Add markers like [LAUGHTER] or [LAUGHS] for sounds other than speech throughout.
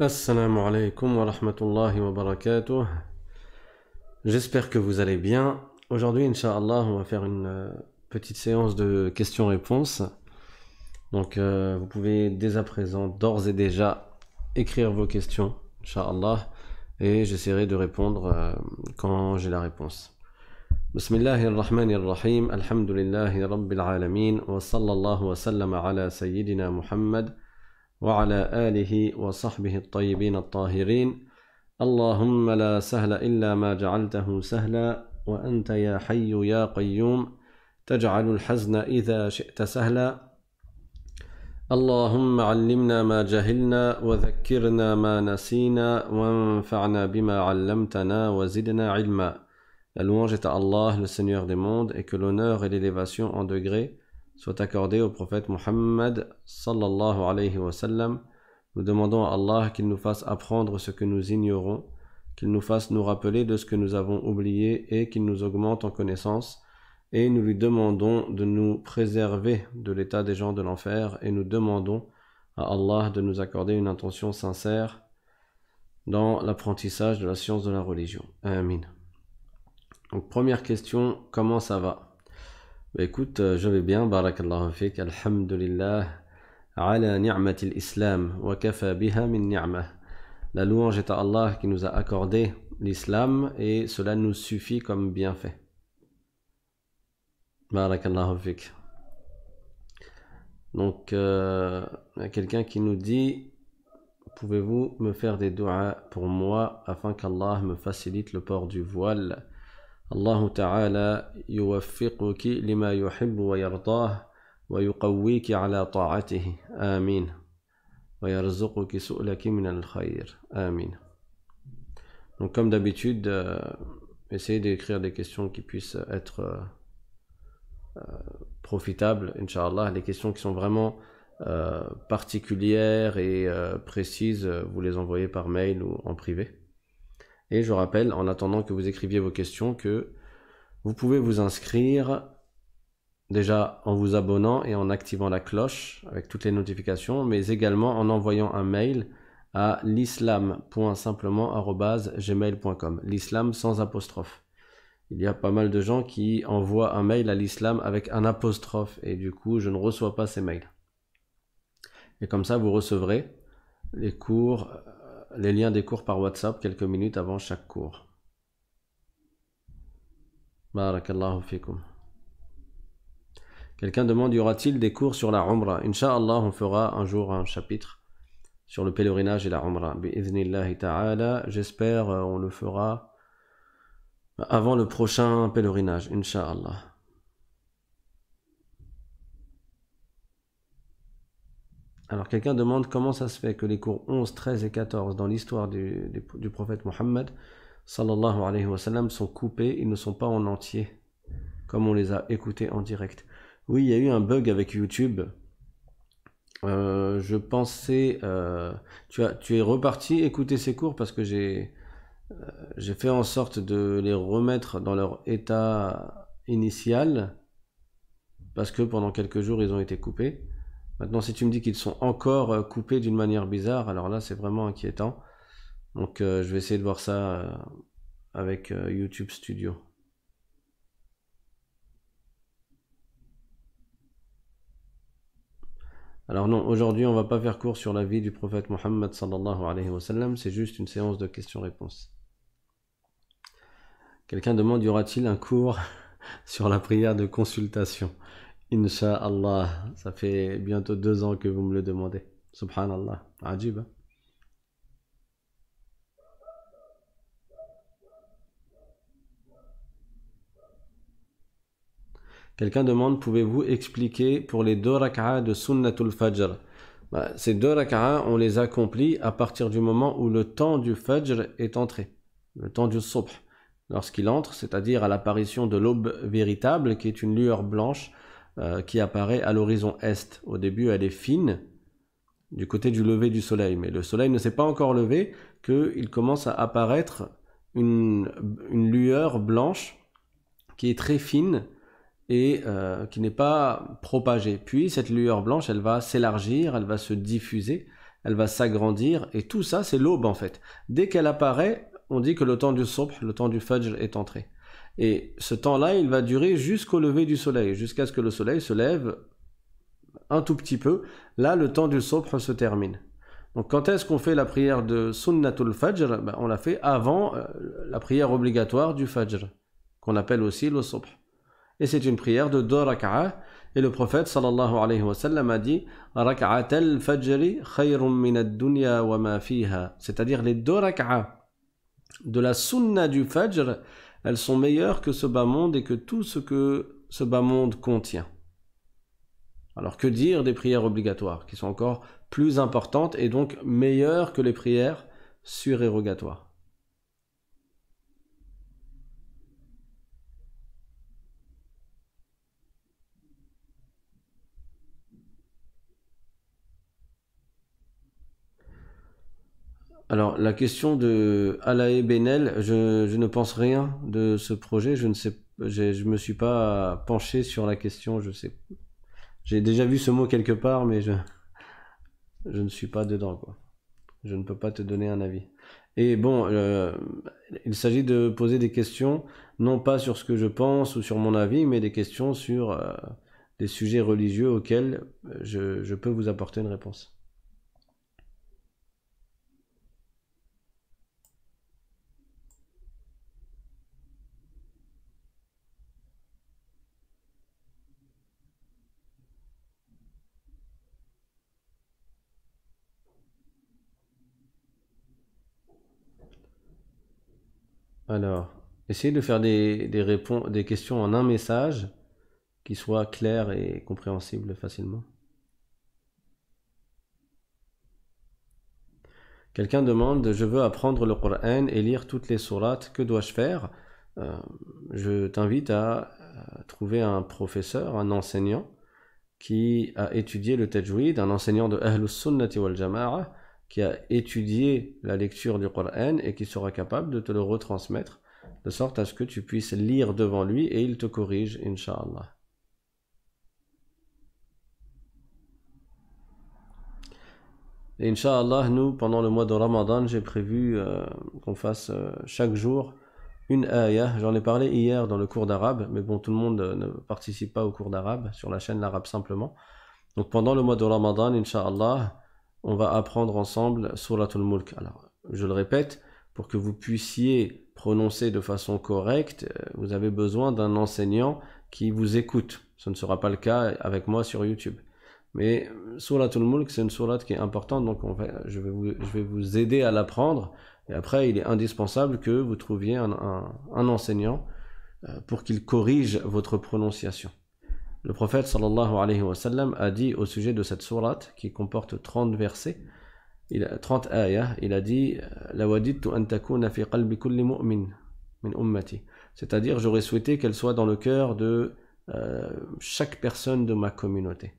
Assalamu alaikum wa rahmatullahi wa barakatuh. J'espère que vous allez bien. Aujourd'hui, inshallah, on va faire une euh, petite séance de questions-réponses. Donc, euh, vous pouvez dès à présent, d'ores et déjà, écrire vos questions, inshallah et j'essaierai de répondre euh, quand j'ai la réponse. Bismillahirrahmanirrahim Alhamdulillahi rabbil alameen Wa sallallahu wa sallam ala sayyidina muhammad وعلى آله وصحبه الطيبين الطاهرين اللهم لا سهل إلا ما جعلته سهلا وأنت يا حي يا قيوم تجعل الحزن إذا شئت سهلا اللهم علمنا ما جهلنا وذكرنا ما نسينا وانفعنا بما علمتنا وزدنا علما La louange est à Allah, le Seigneur des mondes, et que l'honneur et l'élévation en degrés soit accordé au prophète Muhammad sallallahu alayhi wa sallam. Nous demandons à Allah qu'il nous fasse apprendre ce que nous ignorons, qu'il nous fasse nous rappeler de ce que nous avons oublié et qu'il nous augmente en connaissance. Et nous lui demandons de nous préserver de l'état des gens de l'enfer et nous demandons à Allah de nous accorder une intention sincère dans l'apprentissage de la science de la religion. Amin. Donc première question, comment ça va bah, écoute, euh, je vais bien, barakallahu fik, alhamdulillah, ala ni'mati l'islam, wa kafa biha min ni'mah. La louange est à Allah qui nous a accordé l'islam et cela nous suffit comme bienfait. Barakallahu Donc, euh, il y a quelqu'un qui nous dit Pouvez-vous me faire des doigts pour moi afin qu'Allah me facilite le port du voile donc comme d'habitude, euh, essayez d'écrire des questions qui puissent être euh, euh, profitables, Inch'Allah. Les questions qui sont vraiment particulières et précises, vous les envoyez par mail ou en privé. Et je rappelle, en attendant que vous écriviez vos questions, que vous pouvez vous inscrire déjà en vous abonnant et en activant la cloche avec toutes les notifications, mais également en envoyant un mail à l'islam.simplement.gmail.com. L'islam sans apostrophe. Il y a pas mal de gens qui envoient un mail à l'islam avec un apostrophe et du coup je ne reçois pas ces mails. Et comme ça vous recevrez les cours euh, les liens des cours par WhatsApp quelques minutes avant chaque cours. Barakallahu fikum. Quelqu'un demande y aura-t-il des cours sur la Umrah Inch'Allah, on fera un jour un chapitre sur le pèlerinage et la Umrah. j'espère euh, on le fera avant le prochain pèlerinage, Inch'Allah. Alors quelqu'un demande comment ça se fait que les cours 11, 13 et 14 dans l'histoire du, prophète Mohammed sont coupés, ils ne sont pas en entier comme on les a écoutés en direct. Oui, il y a eu un bug avec YouTube. Euh, je pensais, euh, tu, as, tu es reparti écouter ces cours parce que j'ai euh, j'ai fait en sorte de les remettre dans leur état initial parce que pendant quelques jours ils ont été coupés. Maintenant, si tu me dis qu'ils sont encore euh, coupés d'une manière bizarre, alors là, c'est vraiment inquiétant. Donc, euh, je vais essayer de voir ça euh, avec YouTube Studio. Alors non, aujourd'hui, on ne va pas faire cours sur la vie du prophète Mohammed alayhi wa c'est juste une séance de questions-réponses. Quelqu'un demande, y aura-t-il un cours [LAUGHS] sur la prière de consultation Inch'Allah, ça fait bientôt deux ans que vous me le demandez. Subhanallah, ajib. Hein. Quelqu'un demande pouvez-vous expliquer pour les deux rak'a de Sunnatul Fajr bah, Ces deux rak'a, on les accomplit à partir du moment où le temps du Fajr est entré, le temps du Subh. Lorsqu'il entre, c'est-à-dire à l'apparition de l'aube véritable, qui est une lueur blanche euh, qui apparaît à l'horizon est. Au début, elle est fine du côté du lever du soleil, mais le soleil ne s'est pas encore levé qu'il commence à apparaître une, lueur blanche qui est très fine et euh, qui n'est pas propagée. Puis cette lueur blanche, elle va s'élargir, elle va se diffuser, elle va s'agrandir, et tout ça, c'est l'aube en fait. Dès qu'elle apparaît, on dit que le temps du Sobh, le temps du fajr est entré. Et ce temps-là, il va durer jusqu'au lever du soleil, jusqu'à ce que le soleil se lève un tout petit peu. Là, le temps du sopre se termine. Donc quand est-ce qu'on fait la prière de Sunnatul Fajr ben, On la fait avant euh, la prière obligatoire du Fajr, qu'on appelle aussi le sopr. Et c'est une prière de deux Et le prophète sallallahu alayhi wa sallam a dit tel fajri khayrun min dunya wa ma fiha. C'est-à-dire les deux de la sunna du Fajr elles sont meilleures que ce bas monde et que tout ce que ce bas monde contient. Alors que dire des prières obligatoires, qui sont encore plus importantes et donc meilleures que les prières surérogatoires Alors, la question de Alaé Benel, je, ne pense rien de ce projet. Je ne sais, je me suis pas penché sur la question. Je sais, j'ai déjà vu ce mot quelque part, mais je, ne suis pas dedans, quoi. Je ne peux pas te donner un avis. Et bon, euh, il s'agit de poser des questions, non pas sur ce que je pense ou sur mon avis, mais des questions sur euh, des sujets religieux auxquels euh, je peux vous apporter une réponse. Alors, essayez de faire des, questions en un message qui soit clair et compréhensible facilement. Quelqu'un demande Je veux apprendre le Coran et lire toutes les sourates, que dois-je faire euh, Je t'invite à trouver un professeur, un enseignant qui a étudié le tajwid, un enseignant de Ahlus Sunnati wal Jama'ah qui a étudié la lecture du Coran et qui sera capable de te le retransmettre, de sorte à ce que tu puisses lire devant lui et il te corrige, inshallah. Et Inch'Allah, nous, pendant le mois de Ramadan, j'ai prévu euh, qu'on fasse euh, chaque jour une ayah. J'en ai parlé hier dans le cours d'arabe, mais bon, tout le monde euh, ne participe pas au cours d'arabe sur la chaîne L'Arabe simplement. Donc pendant le mois de Ramadan, Inch'Allah, on va apprendre ensemble Suratul Mulk. Alors, je le répète, pour que vous puissiez prononcer de façon correcte, euh, vous avez besoin d'un enseignant qui vous écoute. Ce ne sera pas le cas avec moi sur YouTube. Mais euh, Suratul Mulk, c'est une surat qui est importante, donc je, vais vous, aider à l'apprendre. Et après, il est indispensable que vous trouviez un enseignant euh, pour qu'il corrige votre prononciation. Le prophète sallallahu alayhi wa sallam a dit au sujet de cette sourate qui comporte 30 versets, il, 30 il a dit min ummati, C'est-à-dire, j'aurais souhaité qu'elle soit dans le cœur de euh, chaque personne de ma communauté.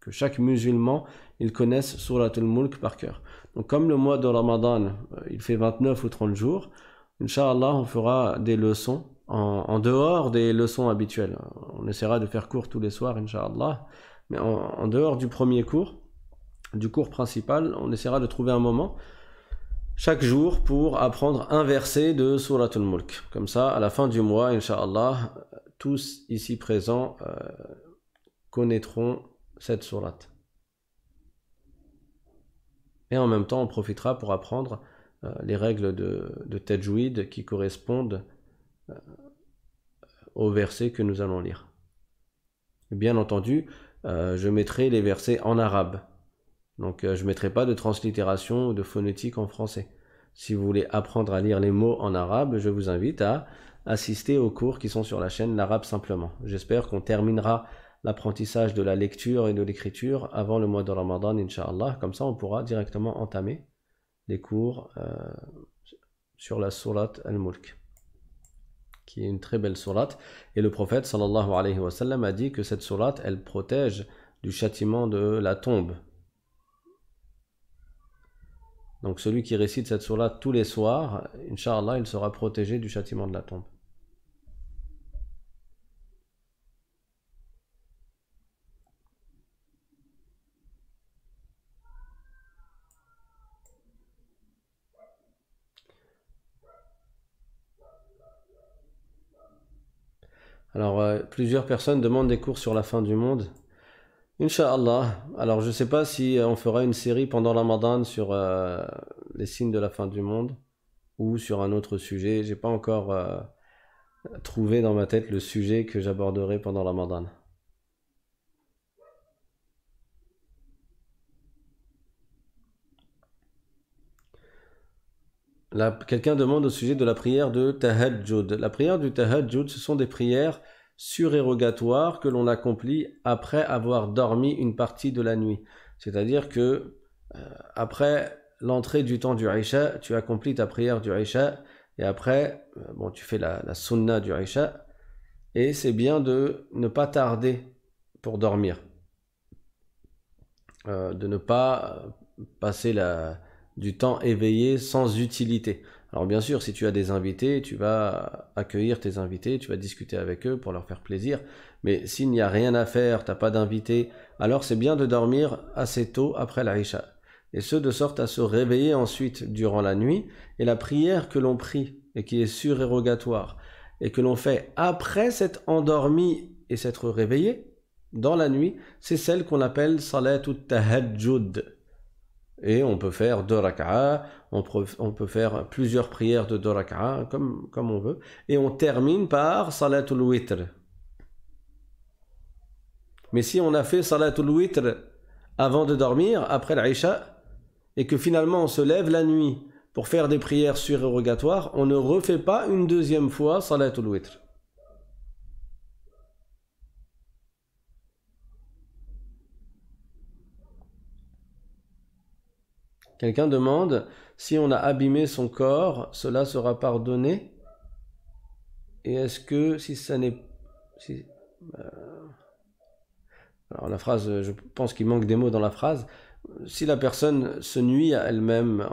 Que chaque musulman, il connaisse Surat al-Mulk par cœur. Donc, comme le mois de Ramadan, euh, il fait 29 ou 30 jours, Inch'Allah, on fera des leçons en, dehors des leçons habituelles. On essaiera de faire cours tous les soirs, Inch'Allah. Mais en, dehors du premier cours, du cours principal, on essaiera de trouver un moment chaque jour pour apprendre un verset de Surat al-Mulk. Comme ça, à la fin du mois, Inch'Allah, tous ici présents euh, connaîtront cette Surat. Et en même temps, on profitera pour apprendre euh, les règles de, de qui correspondent euh, au verset que nous allons lire. Bien entendu, euh, je mettrai les versets en arabe. Donc euh, je ne mettrai pas de translittération ou de phonétique en français. Si vous voulez apprendre à lire les mots en arabe, je vous invite à assister aux cours qui sont sur la chaîne L'arabe simplement. J'espère qu'on terminera l'apprentissage de la lecture et de l'écriture avant le mois de Ramadan, Inch'Allah. Comme ça, on pourra directement entamer les cours sur la surat al-Mulk qui est une très belle sourate. Et le prophète sallallahu alayhi wa sallam a dit que cette sourate, elle protège du châtiment de la tombe. Donc celui qui récite cette sourate tous les soirs, inshallah, il sera protégé du châtiment de la tombe. Alors, euh, plusieurs personnes demandent des cours sur la fin du monde. Inch'Allah. Alors, je ne sais pas si euh, on fera une série pendant Ramadan sur euh, les signes de la fin du monde ou sur un autre sujet. J'ai pas encore trouvé dans ma tête le sujet que j'aborderai pendant Ramadan. Quelqu'un demande au sujet de la prière de Tahajjud. La prière du Tahajjud, ce sont des prières surérogatoires que l'on accomplit après avoir dormi une partie de la nuit. C'est-à-dire que euh, après l'entrée du temps du Isha, tu accomplis ta prière du Isha et après, euh, bon, tu fais la, la sunna du Isha et c'est bien de ne pas tarder pour dormir. Euh, de ne pas passer la, du temps éveillé sans utilité. Alors bien sûr, si tu as des invités, tu vas accueillir tes invités, tu vas discuter avec eux pour leur faire plaisir. Mais s'il n'y a rien à faire, t'as pas d'invités, alors c'est bien de dormir assez tôt après la risha, Et ce, de sorte à se réveiller ensuite durant la nuit. Et la prière que l'on prie, et qui est surérogatoire, et que l'on fait après s'être endormi et s'être réveillé, dans la nuit, c'est celle qu'on appelle Salat ou Tahajjud. Et on peut faire deux rak'a, on, peut faire plusieurs prières de deux rak'a, comme, on veut. Et on termine par salatul witr. Mais si on a fait salatul witr avant de dormir, après isha et que finalement on se lève la nuit pour faire des prières surérogatoires, on ne refait pas une deuxième fois salatul witr. Quelqu'un demande si on a abîmé son corps, cela sera pardonné Et est-ce que si ça n'est. Euh, alors la phrase, je pense qu'il manque des mots dans la phrase. Si la personne se nuit à elle-même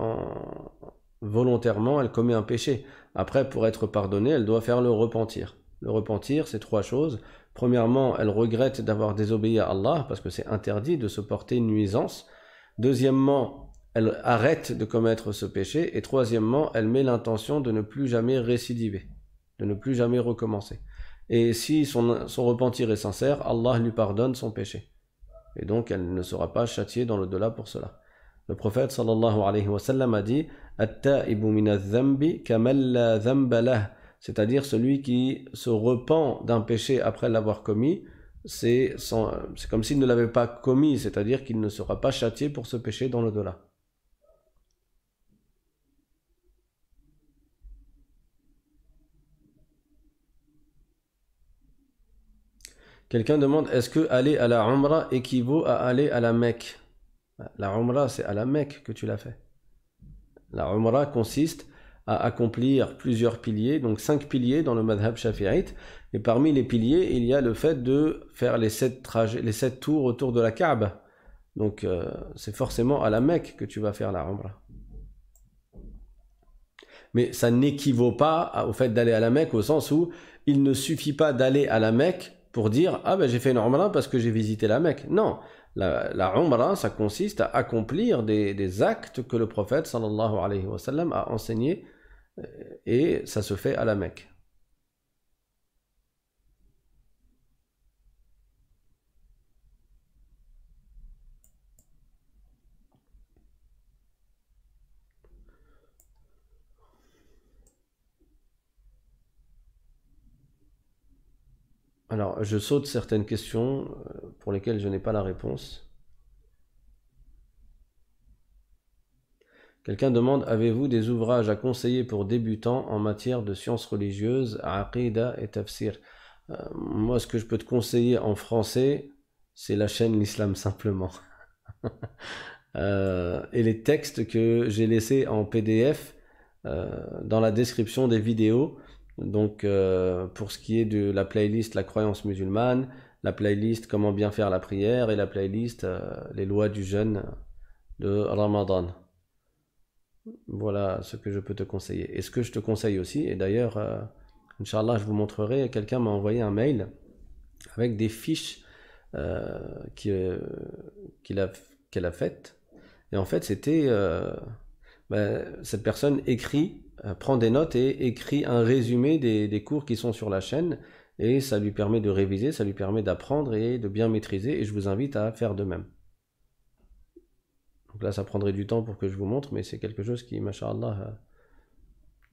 volontairement, elle commet un péché. Après, pour être pardonnée, elle doit faire le repentir. Le repentir, c'est trois choses. Premièrement, elle regrette d'avoir désobéi à Allah parce que c'est interdit de se porter une nuisance. Deuxièmement, elle arrête de commettre ce péché, et troisièmement, elle met l'intention de ne plus jamais récidiver, de ne plus jamais recommencer. Et si son, son repentir est sincère, Allah lui pardonne son péché. Et donc elle ne sera pas châtiée dans le-delà pour cela. Le prophète sallallahu alayhi wa sallam a dit C'est-à-dire celui qui se repent d'un péché après l'avoir commis, c'est comme s'il ne l'avait pas commis, c'est-à-dire qu'il ne sera pas châtié pour ce péché dans le-delà. Quelqu'un demande est-ce que aller à la Umrah équivaut à aller à la Mecque La Umrah, c'est à la Mecque que tu l'as fait. La Umrah consiste à accomplir plusieurs piliers, donc cinq piliers dans le madhab shafi'ite. Et parmi les piliers, il y a le fait de faire les sept, trajets, les sept tours autour de la Kaaba. Donc euh, c'est forcément à la Mecque que tu vas faire la Umrah. Mais ça n'équivaut pas au fait d'aller à la Mecque au sens où il ne suffit pas d'aller à la Mecque pour dire Ah ben j'ai fait une Umrah parce que j'ai visité la Mecque. Non, la, la ça consiste à accomplir des, actes que le prophète sallallahu alayhi wa sallam a enseigné euh, et ça se fait à la Mecque. Alors, je saute certaines questions euh, pour lesquelles je n'ai pas la réponse. Quelqu'un demande Avez-vous des ouvrages à conseiller pour débutants en matière de sciences religieuses, aqidah et tafsir euh, Moi, ce que je peux te conseiller en français, c'est la chaîne L'Islam simplement. [LAUGHS] Euh, et les textes que j'ai laissés en PDF dans la description des vidéos donc, euh, pour ce qui est de la playlist La croyance musulmane, la playlist Comment bien faire la prière et la playlist euh, Les lois du jeûne de Ramadan. Voilà ce que je peux te conseiller. Et ce que je te conseille aussi, et d'ailleurs, euh, Inch'Allah, je vous montrerai, quelqu'un m'a envoyé un mail avec des fiches euh, qu'il a, qu'elle a faites. Et en fait, c'était ben, cette personne écrit, euh, prend des notes et écrit un résumé des, cours qui sont sur la chaîne et ça lui permet de réviser, ça lui permet d'apprendre et de bien maîtriser, et je vous invite à faire de même. Donc là, ça prendrait du temps pour que je vous montre, mais c'est quelque chose qui, machallah, euh,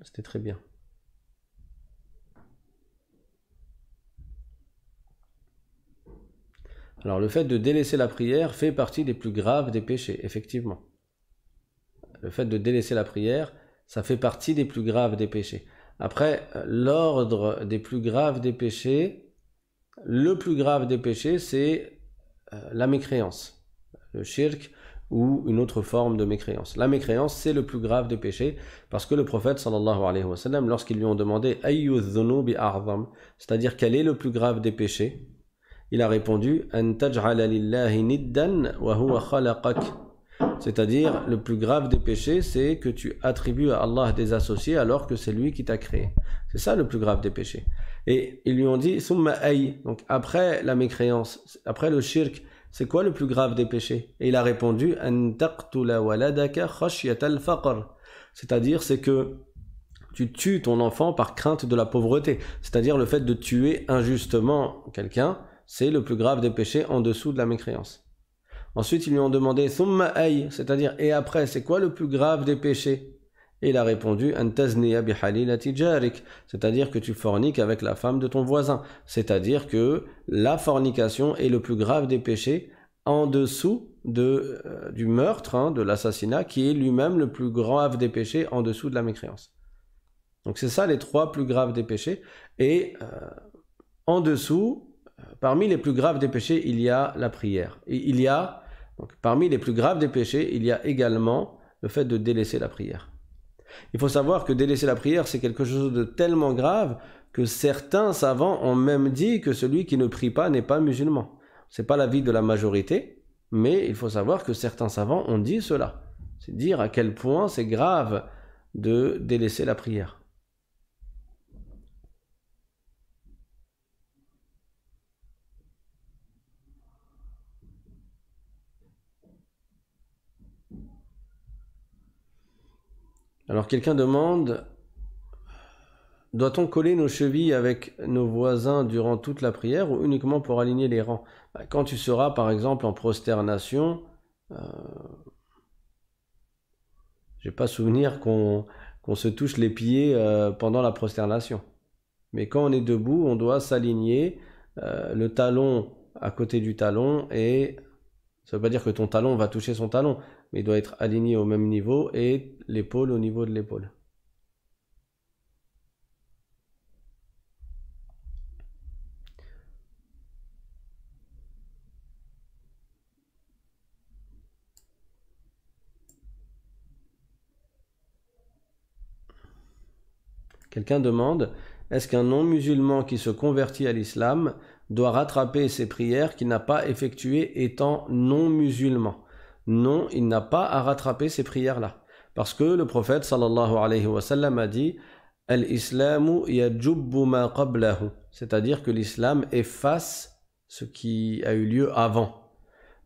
c'était très bien. Alors le fait de délaisser la prière fait partie des plus graves des péchés, effectivement le fait de délaisser la prière, ça fait partie des plus graves des péchés. Après, l'ordre des plus graves des péchés, le plus grave des péchés, c'est euh, la mécréance, le shirk ou une autre forme de mécréance. La mécréance, c'est le plus grave des péchés parce que le prophète sallallahu alayhi wa sallam, lorsqu'ils lui ont demandé c'est-à-dire quel est le plus grave des péchés, il a répondu An lillahi niddan wa huwa c'est-à-dire, le plus grave des péchés, c'est que tu attribues à Allah des associés alors que c'est lui qui t'a créé. C'est ça le plus grave des péchés. Et ils lui ont dit, summa donc après la mécréance, après le shirk, c'est quoi le plus grave des péchés Et il a répondu, c'est-à-dire, c'est que tu tues ton enfant par crainte de la pauvreté. C'est-à-dire le fait de tuer injustement quelqu'un, c'est le plus grave des péchés en dessous de la mécréance. Ensuite, ils lui ont demandé Thumma c'est-à-dire et après, c'est quoi le plus grave des péchés Et il a répondu Antazniya jarik, c'est-à-dire que tu forniques avec la femme de ton voisin. C'est-à-dire que la fornication est le plus grave des péchés en dessous de, euh, du meurtre, hein, de l'assassinat, qui est lui-même le plus grave des péchés en dessous de la mécréance. Donc c'est ça les trois plus graves des péchés. Et euh, en dessous, euh, parmi les plus graves des péchés, il y a la prière. Et il y a donc, parmi les plus graves des péchés, il y a également le fait de délaisser la prière. Il faut savoir que délaisser la prière, c'est quelque chose de tellement grave que certains savants ont même dit que celui qui ne prie pas n'est pas musulman. C'est pas l'avis de la majorité, mais il faut savoir que certains savants ont dit cela. C'est dire à quel point c'est grave de délaisser la prière. Alors quelqu'un demande, doit-on coller nos chevilles avec nos voisins durant toute la prière ou uniquement pour aligner les rangs bah, Quand tu seras par exemple en prosternation, euh, je n'ai pas souvenir qu'on se touche les pieds euh, pendant la prosternation. Mais quand on est debout, on doit s'aligner euh, le talon à côté du talon et ça ne veut pas dire que ton talon va toucher son talon, mais il doit être aligné au même niveau et l'épaule au niveau de l'épaule. Quelqu'un demande, est-ce qu'un non-musulman qui se convertit à l'islam doit rattraper ses prières qu'il n'a pas effectuées étant non-musulman Non, il n'a pas à rattraper ces prières-là. Parce que le prophète sallallahu alayhi wa sallam a dit Al-Islamu C'est-à-dire que l'islam efface ce qui a eu lieu avant.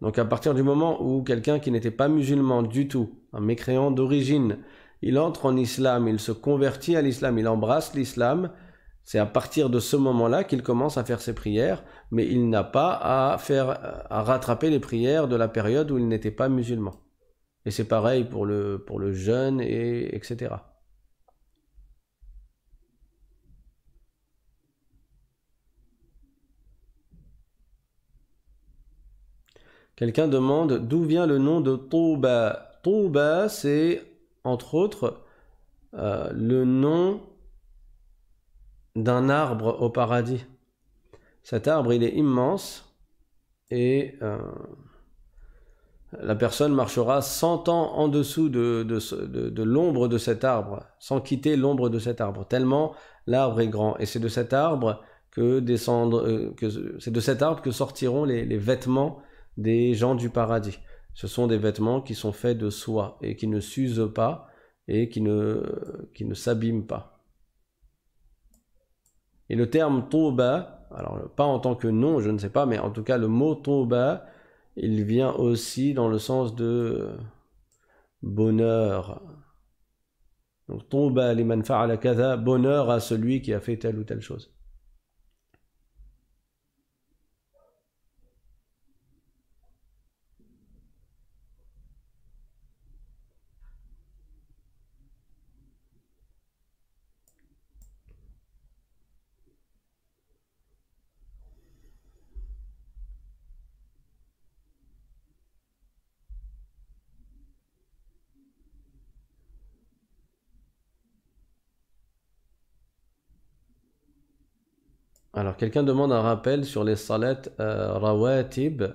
Donc à partir du moment où quelqu'un qui n'était pas musulman du tout, un mécréant d'origine, il entre en islam, il se convertit à l'islam, il embrasse l'islam, c'est à partir de ce moment-là qu'il commence à faire ses prières, mais il n'a pas à faire à rattraper les prières de la période où il n'était pas musulman. Et c'est pareil pour le, pour le jeûne, et, etc. Quelqu'un demande d'où vient le nom de Touba. Touba, c'est entre autres euh, le nom d'un arbre au paradis. Cet arbre, il est immense et euh, la personne marchera 100 ans en dessous de, l'ombre de cet arbre, sans quitter l'ombre de cet arbre, tellement l'arbre est grand. Et c'est de cet arbre que euh, c'est de cet arbre que sortiront les, vêtements des gens du paradis. Ce sont des vêtements qui sont faits de soie et qui ne s'usent pas et qui ne, s'abîment pas. Et le terme toba », alors pas en tant que nom, je ne sais pas, mais en tout cas le mot toba », il vient aussi dans le sens de bonheur. Donc, tomba à la kaza, bonheur à celui qui a fait telle ou telle chose. Alors, quelqu'un demande un rappel sur les salat euh, rawatib. Euh,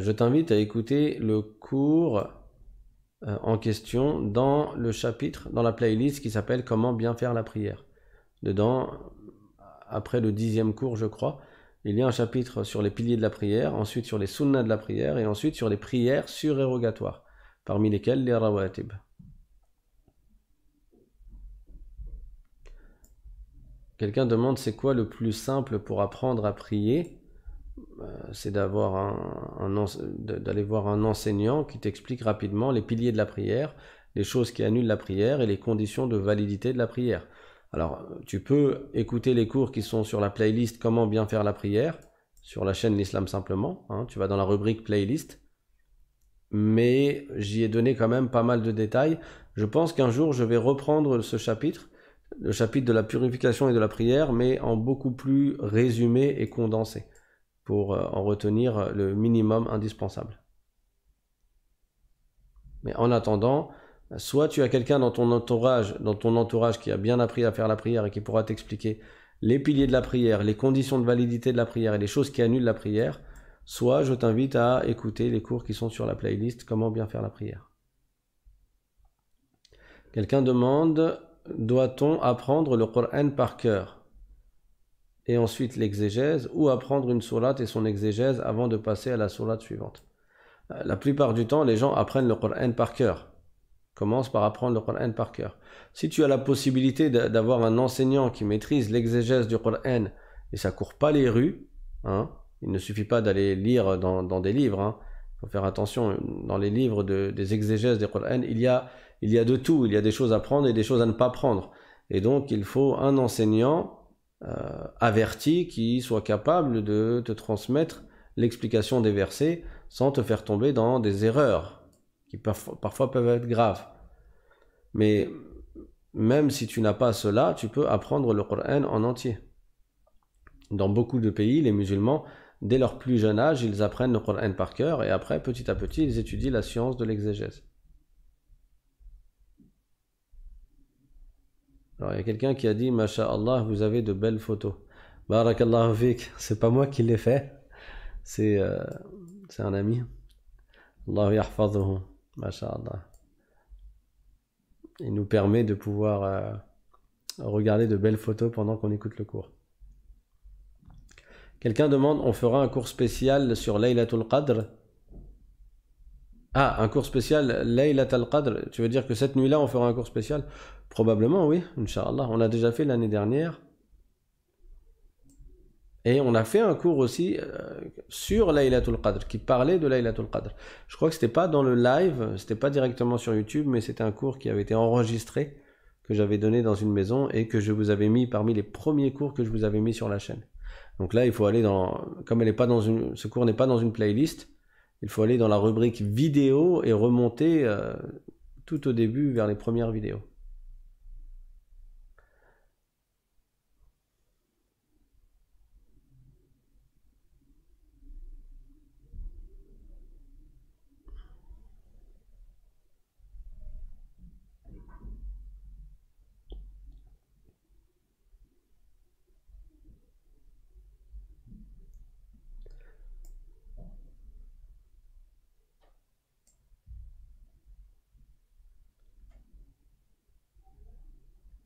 je t'invite à écouter le cours euh, en question dans le chapitre, dans la playlist qui s'appelle Comment bien faire la prière. Dedans, après le dixième cours, je crois, il y a un chapitre sur les piliers de la prière, ensuite sur les sunnas de la prière et ensuite sur les prières surérogatoires, parmi lesquelles les rawatib. Quelqu'un demande c'est quoi le plus simple pour apprendre à prier euh, C'est d'avoir un, d'aller voir un enseignant qui t'explique rapidement les piliers de la prière, les choses qui annulent la prière et les conditions de validité de la prière. Alors, tu peux écouter les cours qui sont sur la playlist Comment bien faire la prière, sur la chaîne L'Islam simplement. Hein, tu vas dans la rubrique playlist. Mais j'y ai donné quand même pas mal de détails. Je pense qu'un jour, je vais reprendre ce chapitre le chapitre de la purification et de la prière, mais en beaucoup plus résumé et condensé, pour euh, en retenir le minimum indispensable. Mais en attendant, soit tu as quelqu'un dans ton entourage, dans ton entourage qui a bien appris à faire la prière et qui pourra t'expliquer les piliers de la prière, les conditions de validité de la prière et les choses qui annulent la prière, soit je t'invite à écouter les cours qui sont sur la playlist Comment bien faire la prière. Quelqu'un demande doit-on apprendre le Coran par cœur et ensuite l'exégèse ou apprendre une sourate et son exégèse avant de passer à la sourate suivante La plupart du temps, les gens apprennent le Coran par cœur. Commence par apprendre le Coran par cœur. Si tu as la possibilité d'avoir un enseignant qui maîtrise l'exégèse du Coran et ça court pas les rues, hein, il ne suffit pas d'aller lire dans, des livres. Il hein. faut faire attention dans les livres des exégèses du Coran. Il y a il y a de tout, il y a des choses à prendre et des choses à ne pas prendre. Et donc il faut un enseignant euh, averti qui soit capable de te transmettre l'explication des versets sans te faire tomber dans des erreurs qui parfois, parfois peuvent être graves. Mais même si tu n'as pas cela, tu peux apprendre le Coran en entier. Dans beaucoup de pays, les musulmans, dès leur plus jeune âge, ils apprennent le Coran par cœur et après, petit à petit, ils étudient la science de l'exégèse. Alors, il y a quelqu'un qui a dit, Allah, vous avez de belles photos. Barakallahu fik. [LAUGHS] C'est pas moi qui l'ai fait. C'est, euh, un ami. Allah yahfazuhu. Masha'Allah. Il nous permet de pouvoir euh, regarder de belles photos pendant qu'on écoute le cours. Quelqu'un demande, on fera un cours spécial sur Laylatul Qadr ah, un cours spécial, Laylat al-Qadr, tu veux dire que cette nuit-là, on fera un cours spécial Probablement, oui, Inch'Allah. On l'a déjà fait l'année dernière. Et on a fait un cours aussi euh, sur sur al Qadr, qui parlait de Laylatul Qadr. Je crois que ce n'était pas dans le live, c'était pas directement sur YouTube, mais c'était un cours qui avait été enregistré, que j'avais donné dans une maison et que je vous avais mis parmi les premiers cours que je vous avais mis sur la chaîne. Donc là, il faut aller dans, comme elle pas dans une, ce cours n'est pas dans une playlist, il faut aller dans la rubrique vidéo et remonter euh, tout au début vers les premières vidéos.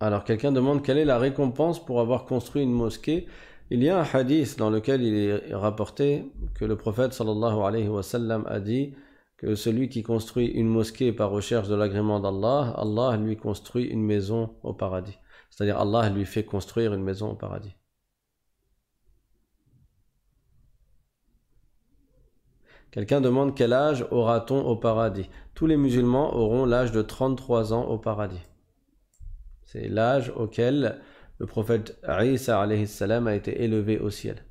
Alors quelqu'un demande quelle est la récompense pour avoir construit une mosquée. Il y a un hadith dans lequel il est rapporté que le prophète sallallahu alayhi wa a dit que celui qui construit une mosquée par recherche de l'agrément d'Allah, Allah lui construit une maison au paradis. C'est-à-dire Allah lui fait construire une maison au paradis. Quelqu'un demande quel âge aura-t-on au paradis Tous les musulmans auront l'âge de 33 ans au paradis. C'est l'âge auquel le prophète Isa a été élevé au ciel.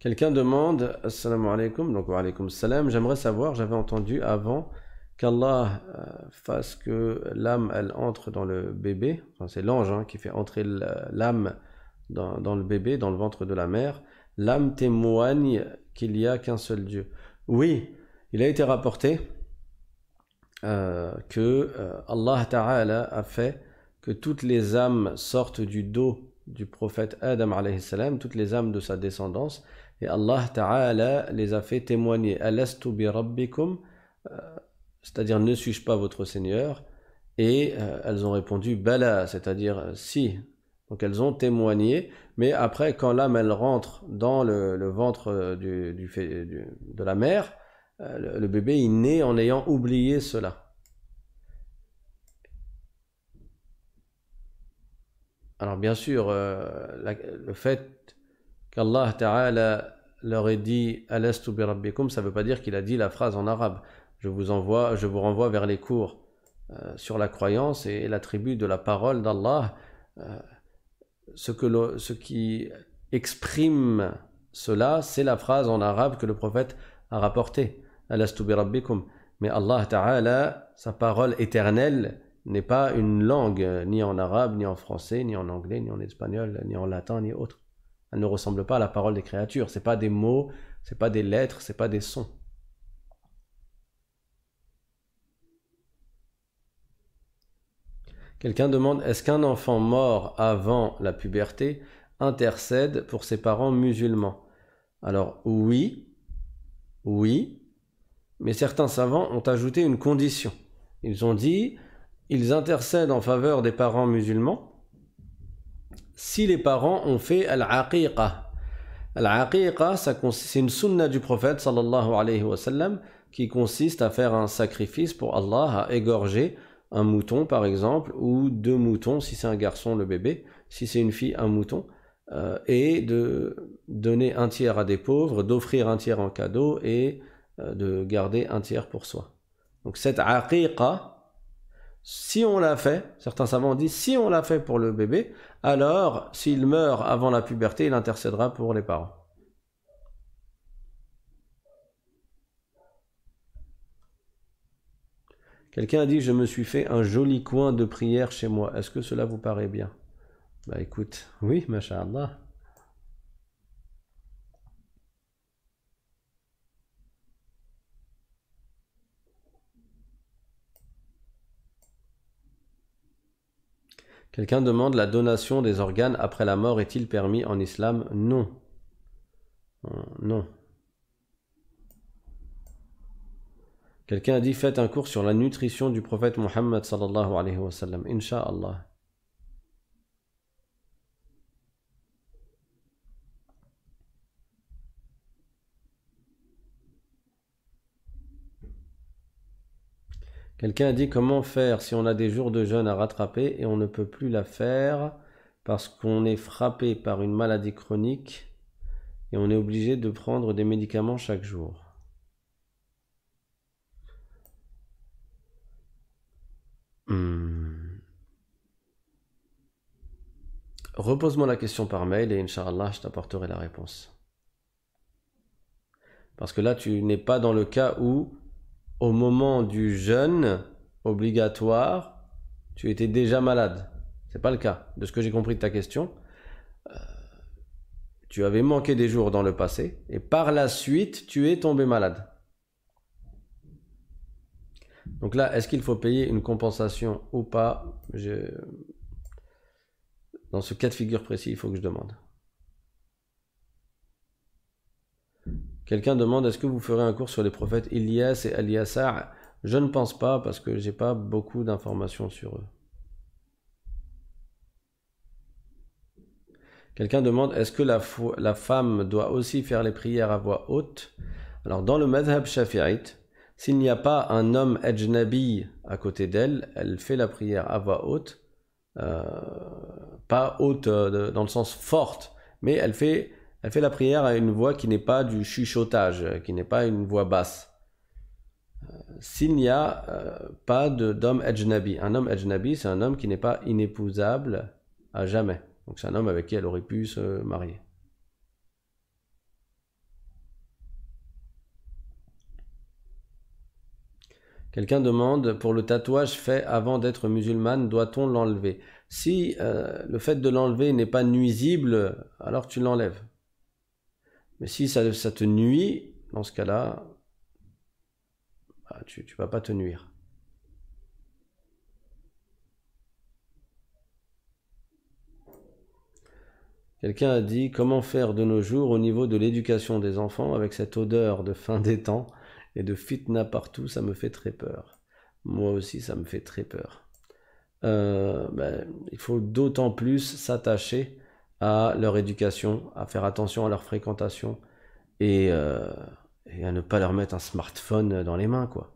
Quelqu'un demande Assalamu alaikum, donc wa alaikum salam. J'aimerais savoir, j'avais entendu avant qu'Allah euh, fasse que l'âme elle entre dans le bébé, enfin, c'est l'ange hein, qui fait entrer l'âme dans, le bébé, dans le ventre de la mère. L'âme témoigne qu'il n'y a qu'un seul Dieu. Oui, il a été rapporté euh, que euh, Allah Ta'ala a fait que toutes les âmes sortent du dos du prophète Adam, salam, toutes les âmes de sa descendance, et Allah Ta'ala les a fait témoigner Alastu bi rabbikum, euh, c'est-à-dire ne suis-je pas votre Seigneur Et euh, elles ont répondu Bala, c'est-à-dire euh, si. Donc elles ont témoigné, mais après, quand l'âme elle rentre dans le, ventre du, de la mère, le, bébé il naît en ayant oublié cela. Alors bien sûr, le fait Allah Ta'ala leur a dit Alastu bi rabbikum, ça ne veut pas dire qu'il a dit la phrase en arabe. Je vous envoie, je vous renvoie vers les cours euh, sur la croyance et, l'attribut de la parole d'Allah. Euh, ce, que ce qui exprime cela, c'est la phrase en arabe que le prophète a rapportée. Alastu bi rabbikum. Mais Allah Ta'ala, sa parole éternelle, n'est pas une langue, euh, ni en arabe, ni en français, ni en anglais, ni en espagnol, ni en latin, ni autre. Elle ne ressemble pas à la parole des créatures. C'est pas des mots, c'est pas des lettres, c'est pas des sons. Quelqu'un demande est-ce qu'un enfant mort avant la puberté intercède pour ses parents musulmans Alors oui, oui, mais certains savants ont ajouté une condition. Ils ont dit ils intercèdent en faveur des parents musulmans si les parents ont fait al-aqiqa. Al-aqiqa, c'est une sunna du prophète qui consiste à faire un sacrifice pour Allah, à égorger un mouton par exemple, ou deux moutons si c'est un garçon le bébé, si c'est une fille un mouton, euh, et de donner un tiers à des pauvres, d'offrir un tiers en cadeau et euh, de garder un tiers pour soi. Donc cette aqiqa, si on l'a fait, certains savants disent si on l'a fait pour le bébé, alors s'il meurt avant la puberté, il intercédera pour les parents. Quelqu'un a dit Je me suis fait un joli coin de prière chez moi. Est-ce que cela vous paraît bien Bah écoute, oui, machallah. Quelqu'un demande la donation des organes après la mort est-il permis en islam Non. Euh, non. Quelqu'un a dit faites un cours sur la nutrition du prophète Muhammad sallallahu alayhi wa sallam. Quelqu'un a dit comment faire si on a des jours de jeûne à rattraper et on ne peut plus la faire parce qu'on est frappé par une maladie chronique et on est obligé de prendre des médicaments chaque jour. Hmm. Repose-moi la question par mail et Inch'Allah, je t'apporterai la réponse. Parce que là, tu n'es pas dans le cas où au moment du jeûne obligatoire, tu étais déjà malade. C'est pas le cas, de ce que j'ai compris de ta question. Euh, tu avais manqué des jours dans le passé et par la suite, tu es tombé malade. Donc là, est-ce qu'il faut payer une compensation ou pas je... Dans ce cas de figure précis, il faut que je demande. Quelqu'un demande est-ce que vous ferez un cours sur les prophètes Ilias et Aliasar Je ne pense pas parce que j'ai pas beaucoup d'informations sur eux. Quelqu'un demande est-ce que la, femme doit aussi faire les prières à voix haute Alors dans le madhab shafi'ite, s'il n'y a pas un homme ajnabi à côté d'elle, elle fait la prière à voix haute, euh, pas haute euh, dans le sens forte, mais elle fait elle fait la prière à une voix qui n'est pas du chuchotage, qui n'est pas une voix basse. Euh, S'il n'y a euh, pas d'homme ajnabi, un homme ajnabi, c'est un homme qui n'est pas inépousable à jamais. Donc c'est un homme avec qui elle aurait pu se marier. Quelqu'un demande, pour le tatouage fait avant d'être musulmane, doit-on l'enlever Si euh, le fait de l'enlever n'est pas nuisible, alors tu l'enlèves. Mais si ça, te nuit, dans ce cas-là, bah, tu ne vas pas te nuire. Quelqu'un a dit comment faire de nos jours au niveau de l'éducation des enfants avec cette odeur de fin des temps et de fitna partout, ça me fait très peur. Moi aussi, ça me fait très peur. Euh, ben, il faut d'autant plus s'attacher à leur éducation, à faire attention à leur fréquentation euh, et, à ne pas leur mettre un smartphone dans les mains, quoi.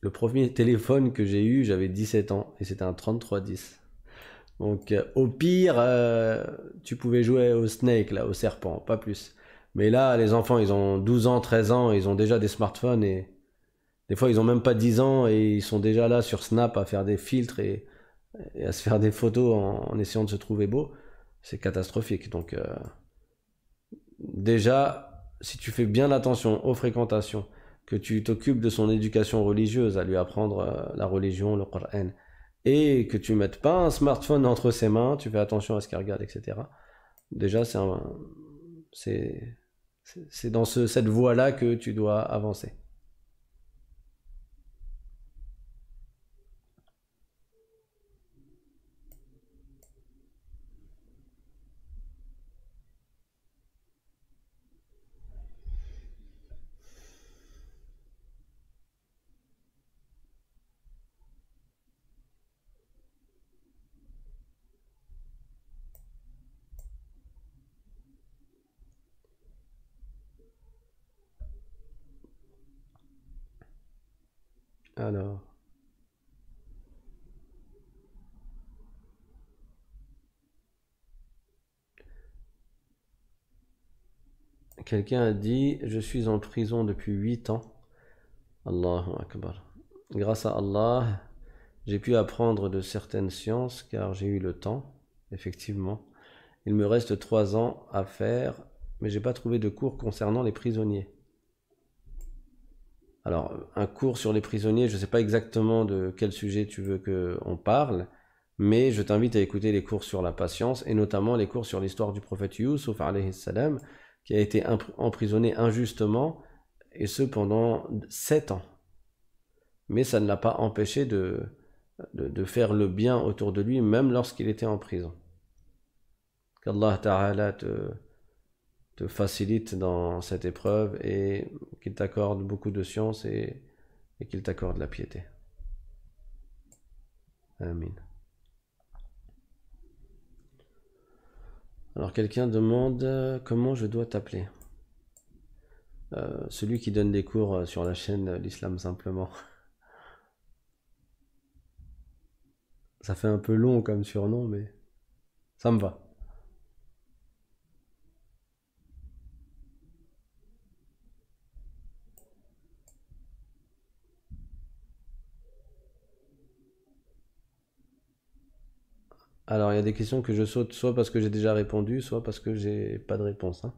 Le premier téléphone que j'ai eu, j'avais 17 ans et c'était un 3310. Donc euh, au pire, euh, tu pouvais jouer au snake, là, au serpent, pas plus. Mais là, les enfants, ils ont 12 ans, 13 ans, ils ont déjà des smartphones et des fois, ils n'ont même pas 10 ans et ils sont déjà là sur Snap à faire des filtres et et à se faire des photos en, essayant de se trouver beau, c'est catastrophique. Donc, euh, déjà, si tu fais bien attention aux fréquentations, que tu t'occupes de son éducation religieuse, à lui apprendre euh, la religion, le Coran, et que tu mettes pas un smartphone entre ses mains, tu fais attention à ce qu'il regarde, etc. Déjà, c'est dans cette voie-là que tu dois avancer. Quelqu'un a dit Je suis en prison depuis 8 ans. Allahu Akbar. Grâce à Allah, j'ai pu apprendre de certaines sciences car j'ai eu le temps, effectivement. Il me reste 3 ans à faire, mais je n'ai pas trouvé de cours concernant les prisonniers. Alors, un cours sur les prisonniers, je ne sais pas exactement de quel sujet tu veux qu'on parle, mais je t'invite à écouter les cours sur la patience et notamment les cours sur l'histoire du prophète Yusuf salam qui a été emprisonné injustement, et ce pendant sept ans. Mais ça ne l'a pas empêché de, de, faire le bien autour de lui, même lorsqu'il était en prison. Qu'Allah Ta'ala te, te facilite dans cette épreuve et qu'il t'accorde beaucoup de science et, et qu'il t'accorde la piété. Amin. Alors quelqu'un demande euh, comment je dois t'appeler. Euh, celui qui donne des cours euh, sur la chaîne l'islam simplement. [LAUGHS] Ça fait un peu long comme surnom, mais ça me va. Alors, il y a des questions que je saute, soit parce que j'ai déjà répondu, soit parce que j'ai pas de réponse. Hein.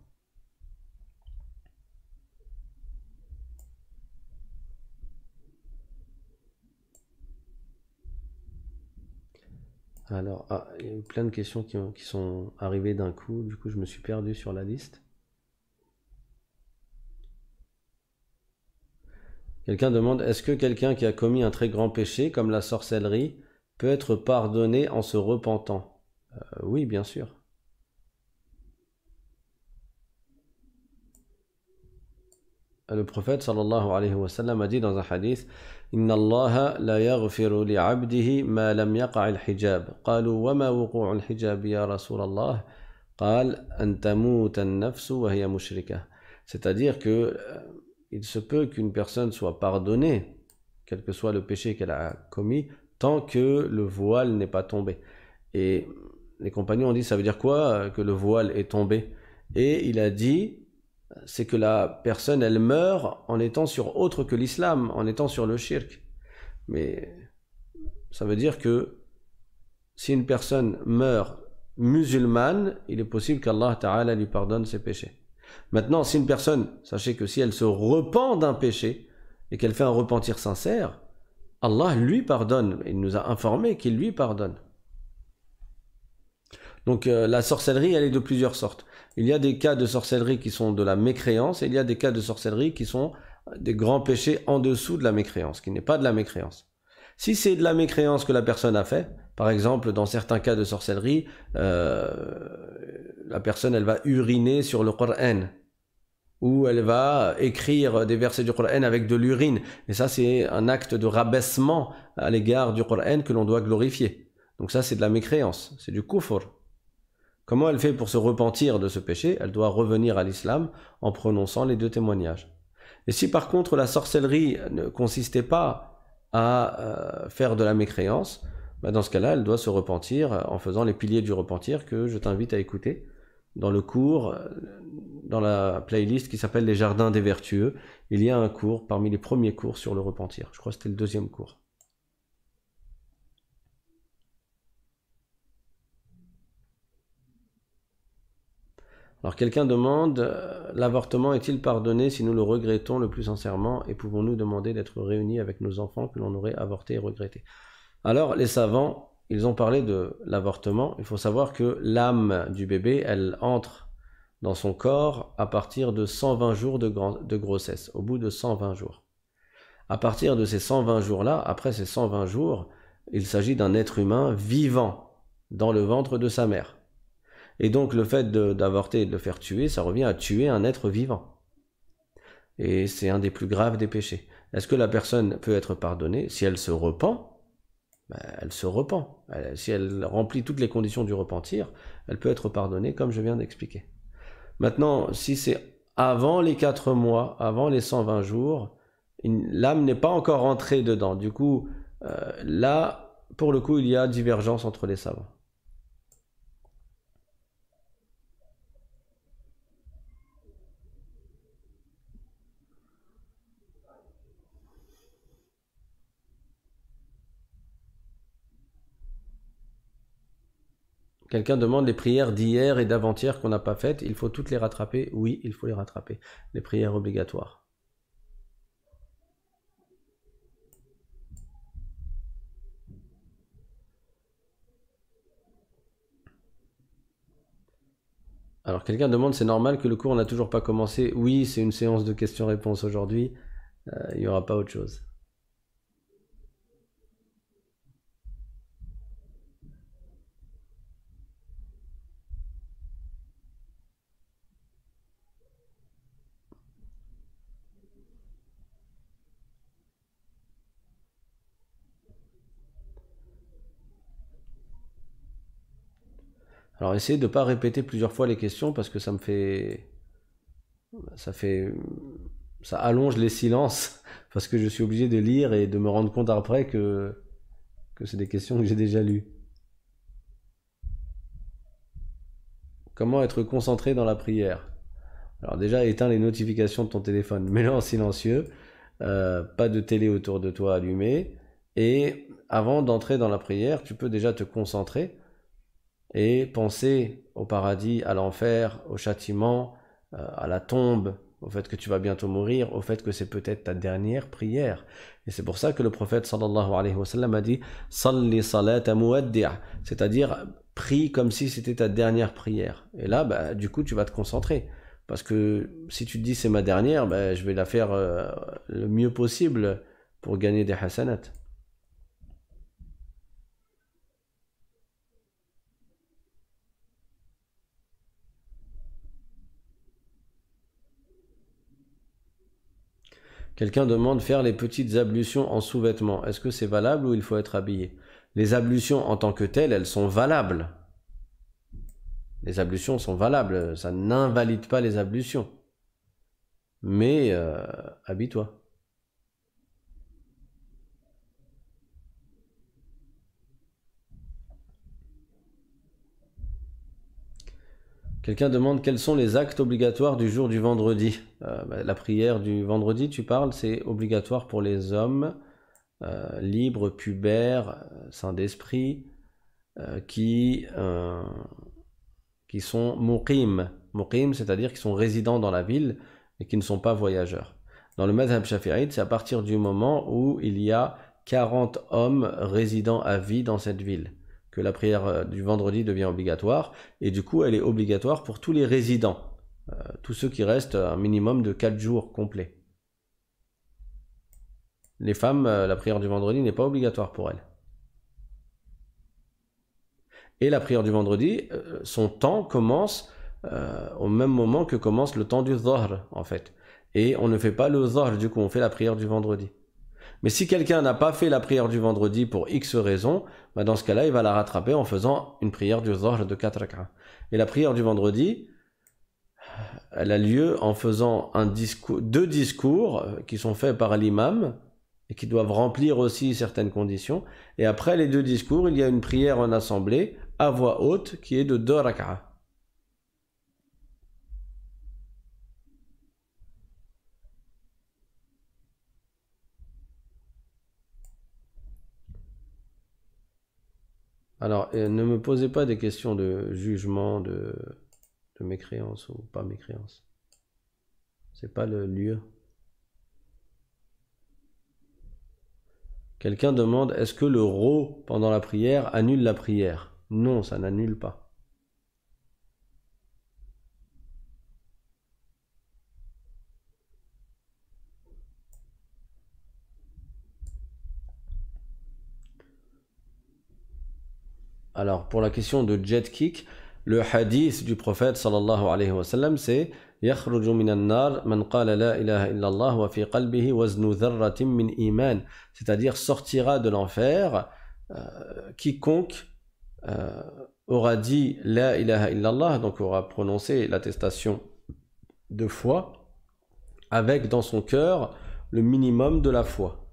Alors, ah, il y a eu plein de questions qui, qui sont arrivées d'un coup, du coup je me suis perdu sur la liste. Quelqu'un demande, est-ce que quelqu'un qui a commis un très grand péché, comme la sorcellerie, peut être pardonné en se repentant euh, Oui, bien sûr. Le prophète sallallahu alayhi wa sallam a dit dans un hadith la yaghfiru li ma lam C'est-à-dire que euh, il se peut qu'une personne soit pardonnée, quel que soit le péché qu'elle a commis, que le voile n'est pas tombé. Et les compagnons ont dit, ça veut dire quoi euh, que le voile est tombé Et il a dit, c'est que la personne, elle meurt en étant sur autre que l'islam, en étant sur le shirk. Mais ça veut dire que si une personne meurt musulmane, il est possible qu'Allah Ta'ala lui pardonne ses péchés. Maintenant, si une personne, sachez que si elle se repent d'un péché et qu'elle fait un repentir sincère, Allah lui pardonne. Il nous a informé qu'il lui pardonne. Donc euh, la sorcellerie, elle est de plusieurs sortes. Il y a des cas de sorcellerie qui sont de la mécréance, et il y a des cas de sorcellerie qui sont des grands péchés en dessous de la mécréance, qui n'est pas de la mécréance. Si c'est de la mécréance que la personne a fait, par exemple dans certains cas de sorcellerie, euh, la personne elle va uriner sur le Qur'an, où elle va écrire des versets du Coran avec de l'urine. Et ça, c'est un acte de rabaissement à l'égard du Coran que l'on doit glorifier. Donc ça, c'est de la mécréance, c'est du kufr. Comment elle fait pour se repentir de ce péché Elle doit revenir à l'islam en prononçant les deux témoignages. Et si par contre la sorcellerie ne consistait pas à euh, faire de la mécréance, bah, dans ce cas-là, elle doit se repentir en faisant les piliers du repentir que je t'invite à écouter dans le cours, euh, dans la playlist qui s'appelle Les Jardins des Vertueux, il y a un cours parmi les premiers cours sur le repentir. Je crois que c'était le deuxième cours. Alors quelqu'un demande, euh, l'avortement est-il pardonné si nous le regrettons le plus sincèrement et pouvons-nous demander d'être réunis avec nos enfants que l'on aurait avorté et regretté Alors les savants ils ont parlé de l'avortement. Il faut savoir que l'âme du bébé, elle entre dans son corps à partir de 120 jours de, grossesse, au bout de 120 jours. À partir de ces 120 jours-là, après ces 120 jours, il s'agit d'un être humain vivant dans le ventre de sa mère. Et donc le fait d'avorter et de le faire tuer, ça revient à tuer un être vivant. Et c'est un des plus graves des péchés. Est-ce que la personne peut être pardonnée si elle se repent bah, elle se repent. si elle remplit toutes les conditions du repentir, elle peut être pardonnée comme je viens d'expliquer. Maintenant, si c'est avant les 4 mois, avant les 120 jours, l'âme n'est pas encore entrée dedans. Du coup, euh, là, pour le coup, il y a divergence entre les savants. Quelqu'un demande les prières d'hier et d'avant-hier qu'on n'a pas faites, il faut toutes les rattraper Oui, il faut les rattraper. Les prières obligatoires. Alors quelqu'un demande, c'est normal que le cours n'a toujours pas commencé Oui, c'est une séance de questions-réponses aujourd'hui. Euh, il n'y aura pas autre chose. Alors essayez de ne pas répéter plusieurs fois les questions parce que ça me fait. Ça fait. Ça allonge les silences [LAUGHS] parce que je suis obligé de lire et de me rendre compte après que, que c'est des questions que j'ai déjà lues. Comment être concentré dans la prière Alors déjà, éteins les notifications de ton téléphone, mets-le en silencieux, euh, pas de télé autour de toi allumée, et avant d'entrer dans la prière, tu peux déjà te concentrer et penser au paradis, à l'enfer, au châtiment, euh, à la tombe, au fait que tu vas bientôt mourir, au fait que c'est peut-être ta dernière prière. Et c'est pour ça que le prophète sallallahu alayhi wa sallam a dit Salli salata muaddi'a, c'est-à-dire prie comme si c'était ta dernière prière. Et là, bah, du coup, tu vas te concentrer. Parce que si tu te dis c'est ma dernière, bah, je vais la faire euh, le mieux possible pour gagner des hasanats. Quelqu'un demande faire les petites ablutions en sous-vêtements. Est-ce que c'est valable ou il faut être habillé Les ablutions en tant que telles, elles sont valables. Les ablutions sont valables. Ça n'invalide pas les ablutions. Mais euh, habille-toi. Quelqu'un demande quels sont les actes obligatoires du jour du vendredi. Euh, bah, la prière du vendredi, tu parles, c'est obligatoire pour les hommes euh, libres, pubères, euh, saints d'esprit, qui, qui sont muqim. Muqim, c'est-à-dire qui sont résidents dans la ville et qui ne sont pas voyageurs. Dans le madhab c'est à partir du moment où il y a 40 hommes résidant à vie dans cette ville que la prière euh, du vendredi devient obligatoire, et du coup elle est obligatoire pour tous les résidents, euh, tous ceux qui restent un minimum de 4 jours complets. Les femmes, euh, la prière du vendredi n'est pas obligatoire pour elles. Et la prière du vendredi, son temps commence au même moment que commence le temps du Zohr, en fait. Et on ne fait pas le Zohr, du coup, on fait la prière du vendredi. Mais si quelqu'un n'a pas fait la prière du vendredi pour X raison, bah, dans ce cas-là, il va la rattraper en faisant une prière du Zohr de 4 rak'ah. Et la prière du vendredi, elle a lieu en faisant un discours, deux discours euh, qui sont faits par l'imam et qui doivent remplir aussi certaines conditions. Et après les deux discours, il y a une prière en assemblée à voix haute qui est de 2 rak'ah. Alors, euh, ne me posez pas des questions de jugement, de, de mécréance ou pas mécréance. C'est pas le lieu. Quelqu'un demande est-ce que le ro pendant la prière annule la prière Non, ça n'annule pas. Alors, pour la question de jet kick, le hadith du prophète sallallahu alayhi wa sallam, c'est يخرج من النار من قال لا إله إلا الله c'est-à-dire sortira de l'enfer euh, quiconque euh, aura dit la ilaha illallah donc aura prononcé l'attestation de foi avec dans son cœur le minimum de la foi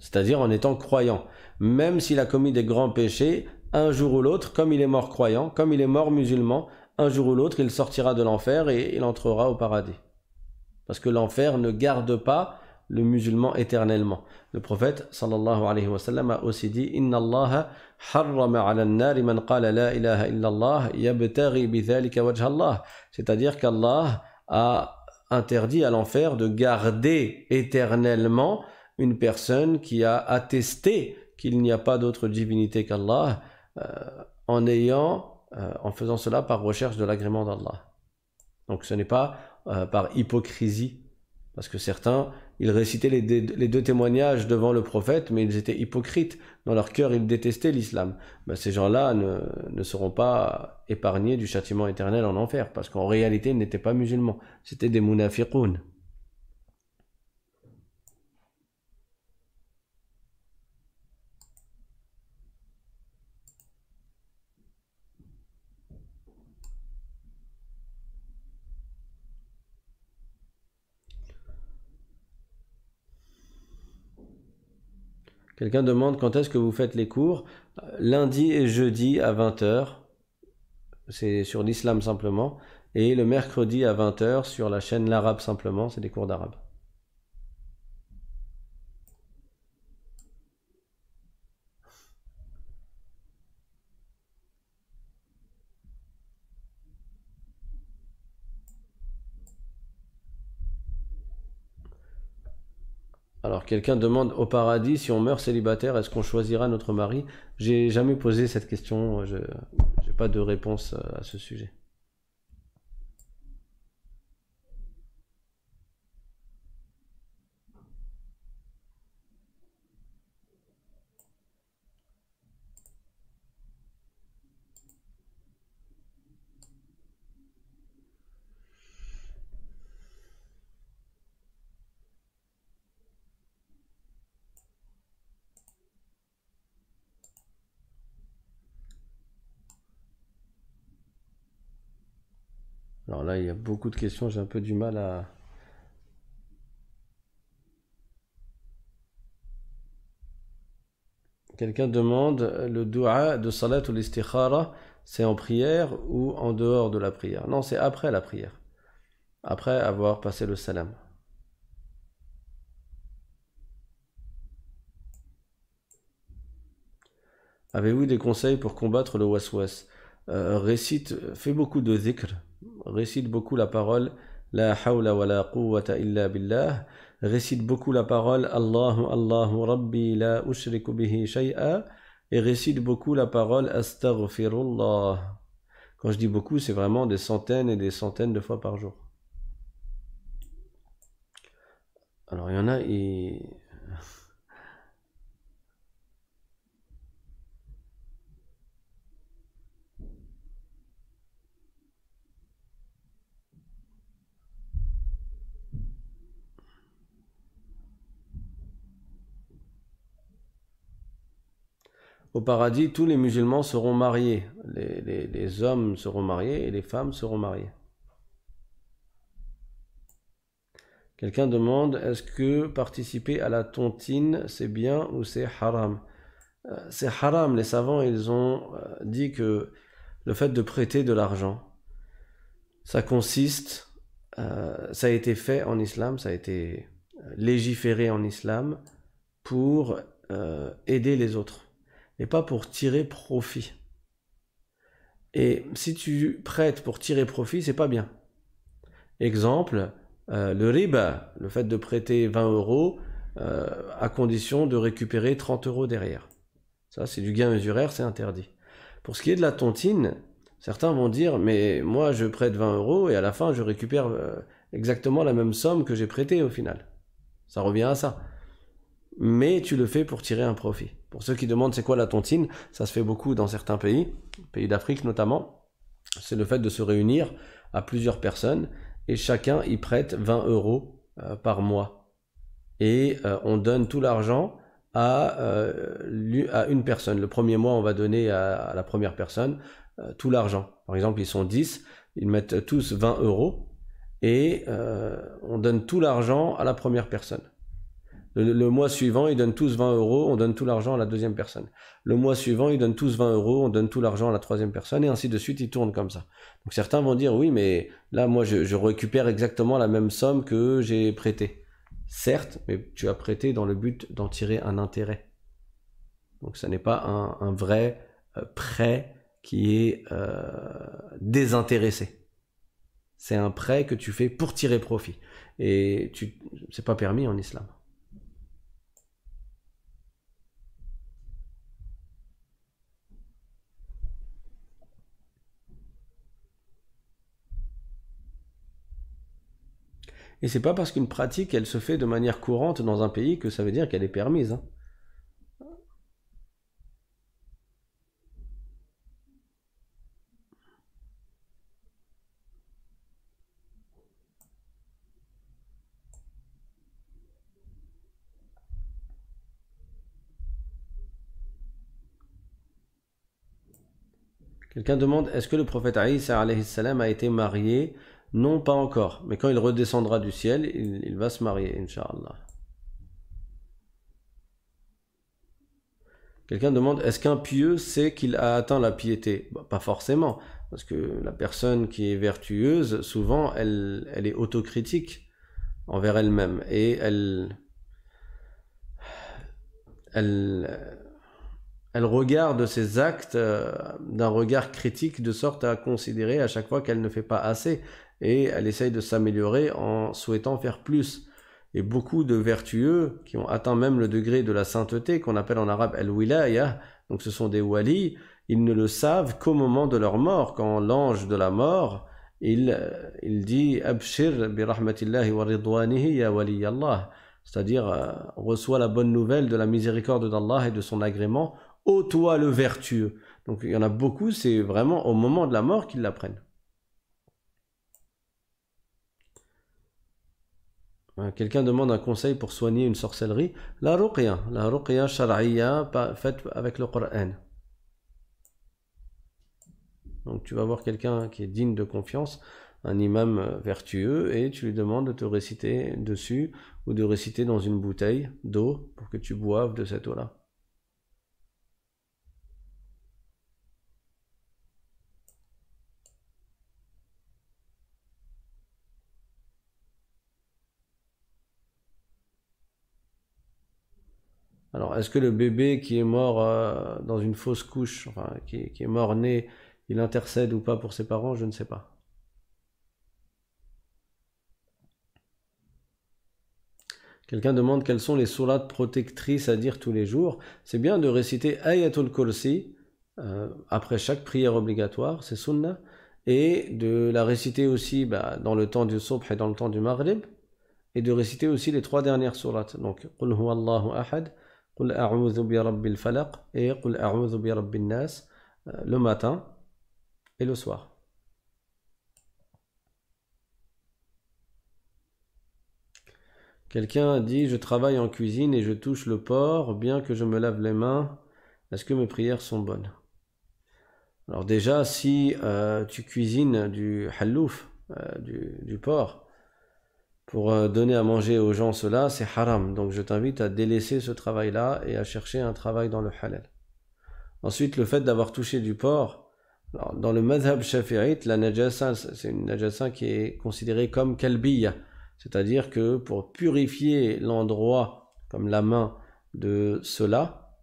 c'est-à-dire en étant croyant même s'il a commis des grands péchés, un jour ou l'autre, comme il est mort croyant, comme il est mort musulman, un jour ou l'autre, il sortira de l'enfer et il entrera au paradis. Parce que l'enfer ne garde pas le musulman éternellement. Le prophète sallallahu alayhi wa sallam a aussi dit Inna Allah ala nari man qala la C'est-à-dire qu'Allah a interdit à l'enfer de garder éternellement une personne qui a attesté qu'il n'y a pas d'autre divinité qu'Allah euh, en ayant, euh, en faisant cela par recherche de l'agrément d'Allah. Donc ce n'est pas euh, par hypocrisie, parce que certains, ils récitaient les, deux témoignages devant le prophète, mais ils étaient hypocrites. Dans leur cœur, ils détestaient l'islam. Ben, ces gens-là ne, seront pas épargnés du châtiment éternel en enfer, parce qu'en réalité, ils n'étaient pas musulmans. C'était des munafiqoun. Quelqu'un demande quand est-ce que vous faites les cours Lundi et jeudi à 20h, c'est sur l'islam simplement, et le mercredi à 20h sur la chaîne L'Arabe simplement, c'est des cours d'arabe. Alors, quelqu'un demande au paradis, si on meurt célibataire, est-ce qu'on choisira notre mari J'ai jamais posé cette question, je n'ai pas de réponse à ce sujet. Alors là, il y a beaucoup de questions, j'ai un peu du mal à... Quelqu'un demande, le dua de salat ou l'istikhara, c'est en prière ou en dehors de la prière Non, c'est après la prière, après avoir passé le salam. Avez-vous des conseils pour combattre le waswas euh, Récite, fais beaucoup de dhikr, récite beaucoup la parole La hawla wa la quwwata illa billah. Récite beaucoup la parole Allahu Allahu Rabbi la ushriku bihi shay'a. Et récite beaucoup la parole Astaghfirullah. Quand je dis beaucoup, c'est vraiment des centaines et des centaines de fois par jour. Alors il y en a, Au paradis, tous les musulmans seront mariés. Les, hommes seront mariés et les femmes seront mariées. Quelqu'un demande est-ce que participer à la tontine c'est bien ou c'est haram euh, C'est haram. Les savants ils ont euh, dit que le fait de prêter de l'argent, ça consiste, euh, ça a été fait en islam, ça a été légiféré en islam pour aider les autres et pas pour tirer profit. Et si tu prêtes pour tirer profit, c'est pas bien. Exemple, euh, le riba, le fait de prêter 20 euros euh, à condition de récupérer 30 euros derrière. Ça, c'est du gain mesuraire c'est interdit. Pour ce qui est de la tontine, certains vont dire Mais moi, je prête 20 euros et à la fin, je récupère euh, exactement la même somme que j'ai prêtée au final. Ça revient à ça. Mais tu le fais pour tirer un profit. Pour ceux qui demandent c'est quoi la tontine, ça se fait beaucoup dans certains pays, pays d'Afrique notamment. C'est le fait de se réunir à plusieurs personnes et chacun y prête 20 euros euh, par mois. Et euh, on donne tout l'argent euh, à, une personne. Le premier mois, on va donner à, à la première personne tout l'argent. Par exemple, ils sont 10, ils mettent tous 20 euros et on donne tout l'argent à la première personne. Le, mois suivant, ils donnent tous 20 euros, on donne tout l'argent à la deuxième personne. Le mois suivant, ils donnent tous 20 euros, on donne tout l'argent à la troisième personne, et ainsi de suite, ils tournent comme ça. Donc certains vont dire, oui, mais là, moi, je, récupère exactement la même somme que j'ai prêtée. Certes, mais tu as prêté dans le but d'en tirer un intérêt. Donc ce n'est pas un, vrai euh, prêt qui est euh, désintéressé. C'est un prêt que tu fais pour tirer profit. Et tu, c'est pas permis en islam. Et c'est pas parce qu'une pratique, elle se fait de manière courante dans un pays que ça veut dire qu'elle est permise. Hein. Quelqu'un demande est-ce que le prophète Aïssa a été marié non, pas encore. Mais quand il redescendra du ciel, il, va se marier, Inch'Allah. Quelqu'un demande, est-ce qu'un pieux sait qu'il a atteint la piété bah, Pas forcément, parce que la personne qui est vertueuse, souvent, elle, est autocritique envers elle-même, et elle regarde ses actes euh, d'un regard critique de sorte à considérer à chaque fois qu'elle ne fait pas assez et elle essaye de s'améliorer en souhaitant faire plus. Et beaucoup de vertueux qui ont atteint même le degré de la sainteté qu'on appelle en arabe al-wilaya, donc ce sont des walis, ils ne le savent qu'au moment de leur mort, quand l'ange de la mort, il, euh, il dit Abshir bi rahmatillahi wa ridwanihi ya wali c'est-à-dire euh, reçoit la bonne nouvelle de la miséricorde d'Allah et de son agrément, ô toi le vertueux. Donc il y en a beaucoup, c'est vraiment au moment de la mort qu'ils l'apprennent. Hein, quelqu'un demande un conseil pour soigner une sorcellerie. La ruqya, la ruqya shar'iyya faite avec le Qur'an. Donc tu vas voir quelqu'un qui est digne de confiance, un imam euh, vertueux, et tu lui demandes de te réciter dessus ou de réciter dans une bouteille d'eau pour que tu boives de cette eau-là. est-ce que le bébé qui est mort euh, dans une fausse couche, qui, est mort né, il intercède ou pas pour ses parents Je ne sais pas. Quelqu'un demande quelles sont les sourates protectrices à dire tous les jours. C'est bien de réciter Ayatul Kursi euh, après chaque prière obligatoire, c'est Sunna, et de la réciter aussi bah, dans le temps du Sobh et dans le temps du Maghrib, et de réciter aussi les trois dernières sourates, donc Qul Allahu Ahad, et euh, le matin et le soir. Quelqu'un dit Je travaille en cuisine et je touche le porc, bien que je me lave les mains. Est-ce que mes prières sont bonnes Alors, déjà, si euh, tu cuisines du halouf euh, du porc, pour euh, donner à manger aux gens cela, c'est haram. Donc je t'invite à délaisser ce travail-là et à chercher un travail dans le halal. Ensuite, le fait d'avoir touché du porc, dans le madhab shafi'ite, la najasa, c'est une najasa qui est considérée comme kalbiya, c'est-à-dire que pour purifier l'endroit, comme la main, de cela,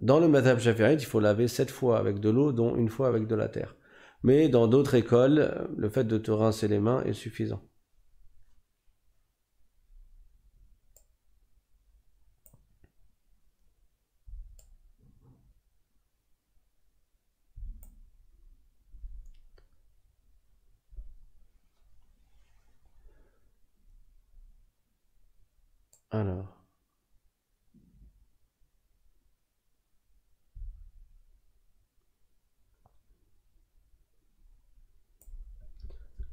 dans le madhab shafi'ite, il faut laver sept fois avec de l'eau, dont une fois avec de la terre. Mais dans d'autres écoles, le fait de te rincer les mains est suffisant.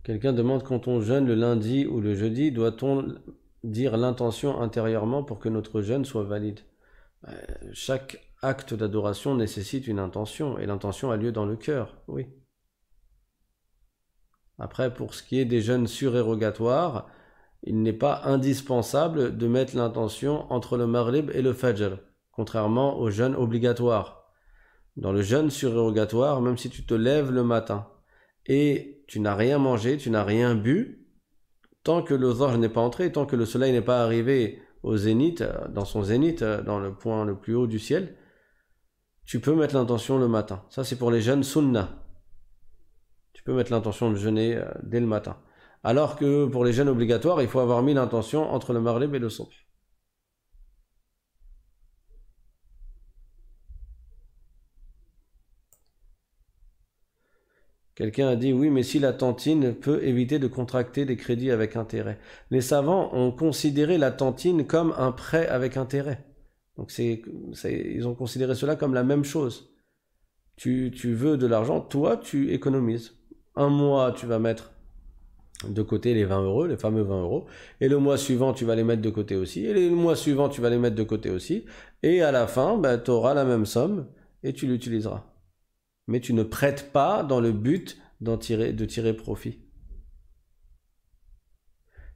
Quelqu'un demande quand on jeûne le lundi ou le jeudi, doit-on dire l'intention intérieurement pour que notre jeûne soit valide euh, Chaque acte d'adoration nécessite une intention, et l'intention a lieu dans le cœur, oui. Après, pour ce qui est des jeûnes surérogatoires, il n'est pas indispensable de mettre l'intention entre le marlib et le Fajr, contrairement aux jeûnes obligatoires. Dans le jeûne surérogatoire, même si tu te lèves le matin, et tu n'as rien mangé, tu n'as rien bu, tant que l'osange n'est pas entré, tant que le soleil n'est pas arrivé au zénith, euh, dans son zénith, euh, dans le point le plus haut du ciel, tu peux mettre l'intention le matin. Ça, c'est pour les jeunes sunna. Tu peux mettre l'intention de jeûner euh, dès le matin. Alors que pour les jeunes obligatoires, il faut avoir mis l'intention entre le Marleb et le somph. Quelqu'un a dit oui, mais si la tantine peut éviter de contracter des crédits avec intérêt. Les savants ont considéré la tantine comme un prêt avec intérêt. Donc c'est, ils ont considéré cela comme la même chose. Tu, veux de l'argent, toi tu économises. Un mois, tu vas mettre de côté les 20 euros, les fameux 20 euros, et le mois suivant, tu vas les mettre de côté aussi, et le mois suivant, tu vas les mettre de côté aussi, et à la fin, bah, tu auras la même somme et tu l'utiliseras mais tu ne prêtes pas dans le but tirer, de tirer profit.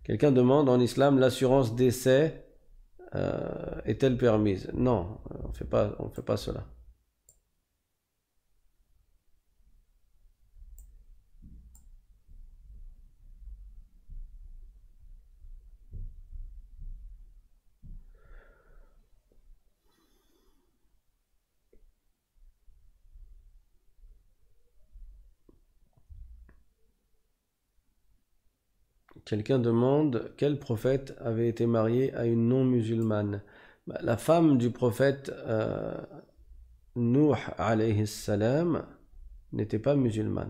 Quelqu'un demande en islam l'assurance d'essai euh, est-elle permise Non, on ne fait pas cela. Quelqu'un demande quel prophète avait été marié à une non-musulmane. Bah, la femme du prophète euh, Nuh alayhi salam n'était pas musulmane.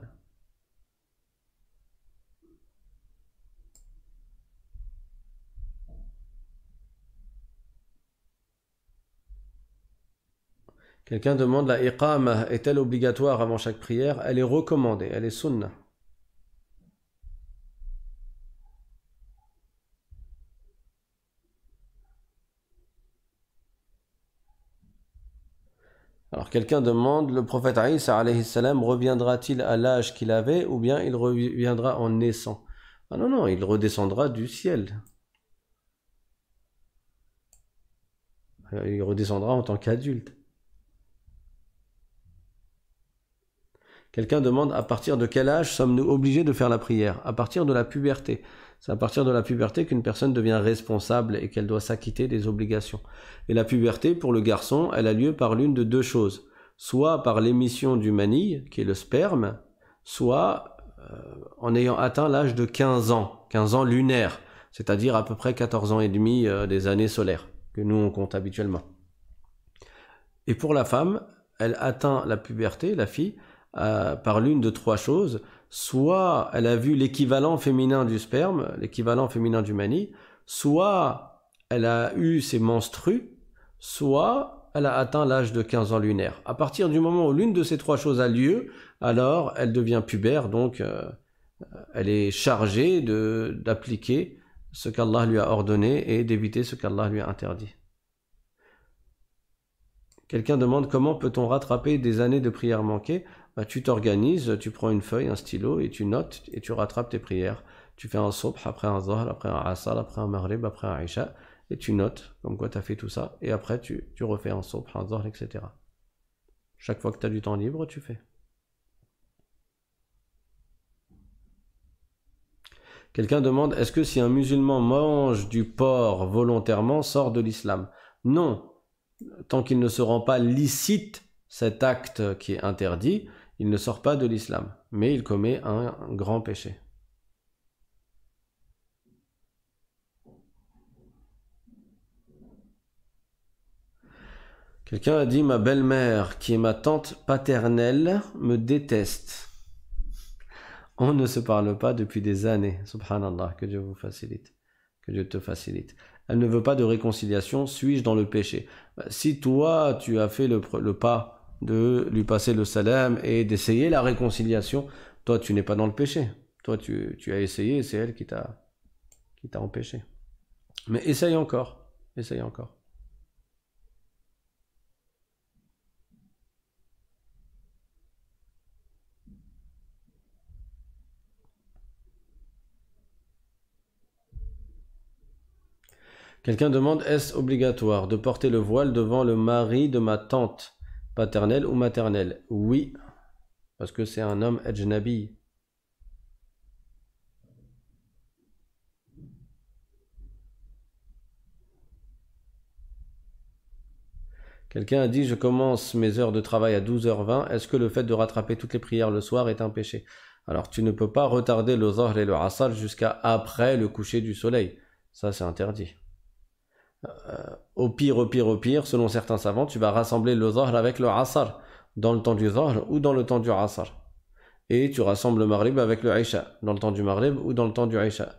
Quelqu'un demande la iqama est-elle obligatoire avant chaque prière Elle est recommandée, elle est sunnah. Alors quelqu'un demande, le prophète Isa salam reviendra-t-il à l'âge qu'il avait ou bien il reviendra en naissant Ah non, non, il redescendra du ciel. Il redescendra en tant qu'adulte. Quelqu'un demande à partir de quel âge sommes-nous obligés de faire la prière À partir de la puberté. C'est à partir de la puberté qu'une personne devient responsable et qu'elle doit s'acquitter des obligations. Et la puberté, pour le garçon, elle a lieu par l'une de deux choses. Soit par l'émission du manille, qui est le sperme, soit euh, en ayant atteint l'âge de 15 ans, 15 ans lunaire, c'est-à-dire à peu près 14 ans et demi euh, des années solaires, que nous on compte habituellement. Et pour la femme, elle atteint la puberté, la fille, euh, par l'une de trois choses soit elle a vu l'équivalent féminin du sperme, l'équivalent féminin du mani, soit elle a eu ses menstrues, soit elle a atteint l'âge de 15 ans lunaire. À partir du moment où l'une de ces trois choses a lieu, alors elle devient pubère, donc euh, elle est chargée d'appliquer ce qu'Allah lui a ordonné et d'éviter ce qu'Allah lui a interdit. Quelqu'un demande comment peut-on rattraper des années de prières manquées bah, tu t'organises, tu prends une feuille, un stylo et tu notes et tu rattrapes tes prières. Tu fais un subh, après un zahr, après un asal, après un maghrib, après un isha et tu notes comme quoi tu as fait tout ça et après tu, tu refais un subh, un zor, etc. Chaque fois que tu as du temps libre, tu fais. Quelqu'un demande est-ce que si un musulman mange du porc volontairement, sort de l'islam Non, tant qu'il ne se rend pas licite cet acte qui est interdit, il ne sort pas de l'islam, mais il commet un grand péché. Quelqu'un a dit ma belle-mère, qui est ma tante paternelle, me déteste. On ne se parle pas depuis des années. Subhanallah, que Dieu vous facilite. Que Dieu te facilite. Elle ne veut pas de réconciliation. Suis-je dans le péché Si toi, tu as fait le, le pas de lui passer le salam et d'essayer la réconciliation. Toi, tu n'es pas dans le péché. Toi, tu, as essayé, c'est elle qui t'a qui t'a empêché. Mais essaye encore, essaye encore. Quelqu'un demande est-ce obligatoire de porter le voile devant le mari de ma tante Paternel ou maternel Oui, parce que c'est un homme ajnabi. Quelqu'un a dit Je commence mes heures de travail à 12h20. Est-ce que le fait de rattraper toutes les prières le soir est un péché Alors, tu ne peux pas retarder le Zahr et le rassal jusqu'à après le coucher du soleil. Ça, c'est interdit. Euh, au pire, au pire, au pire, selon certains savants, tu vas rassembler le Zahr avec le Asar dans le temps du Zahr ou dans le temps du Asar Et tu rassembles le Maghrib avec le Aisha, dans le temps du Maghrib ou dans le temps du Aisha.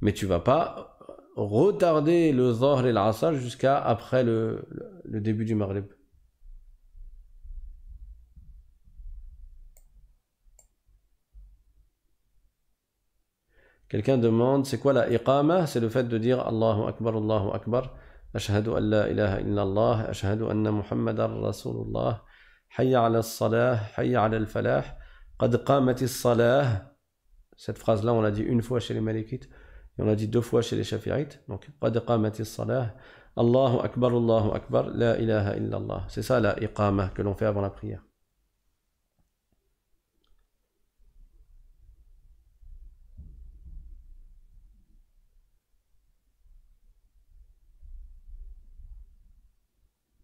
Mais tu vas pas retarder le Zahr et le Asr jusqu'à après le, début du Maghrib. Quelqu'un demande c'est quoi la iqama C'est le fait de dire Allahu Akbar, Allahu Akbar. ashhadu an la ilaha illallah, ashhadu anna muhammadar rasulullah, hayya ala salah, hayya ala al-falah, qad قد قامت الصلاة cette phrase là on l'a dit une fois chez les malikites et on l'a dit deux fois chez les shafi'ites donc qad قامت الصلاة الله أكبر الله أكبر لا إله إلا الله c'est ça la iqama que l'on fait avant la prière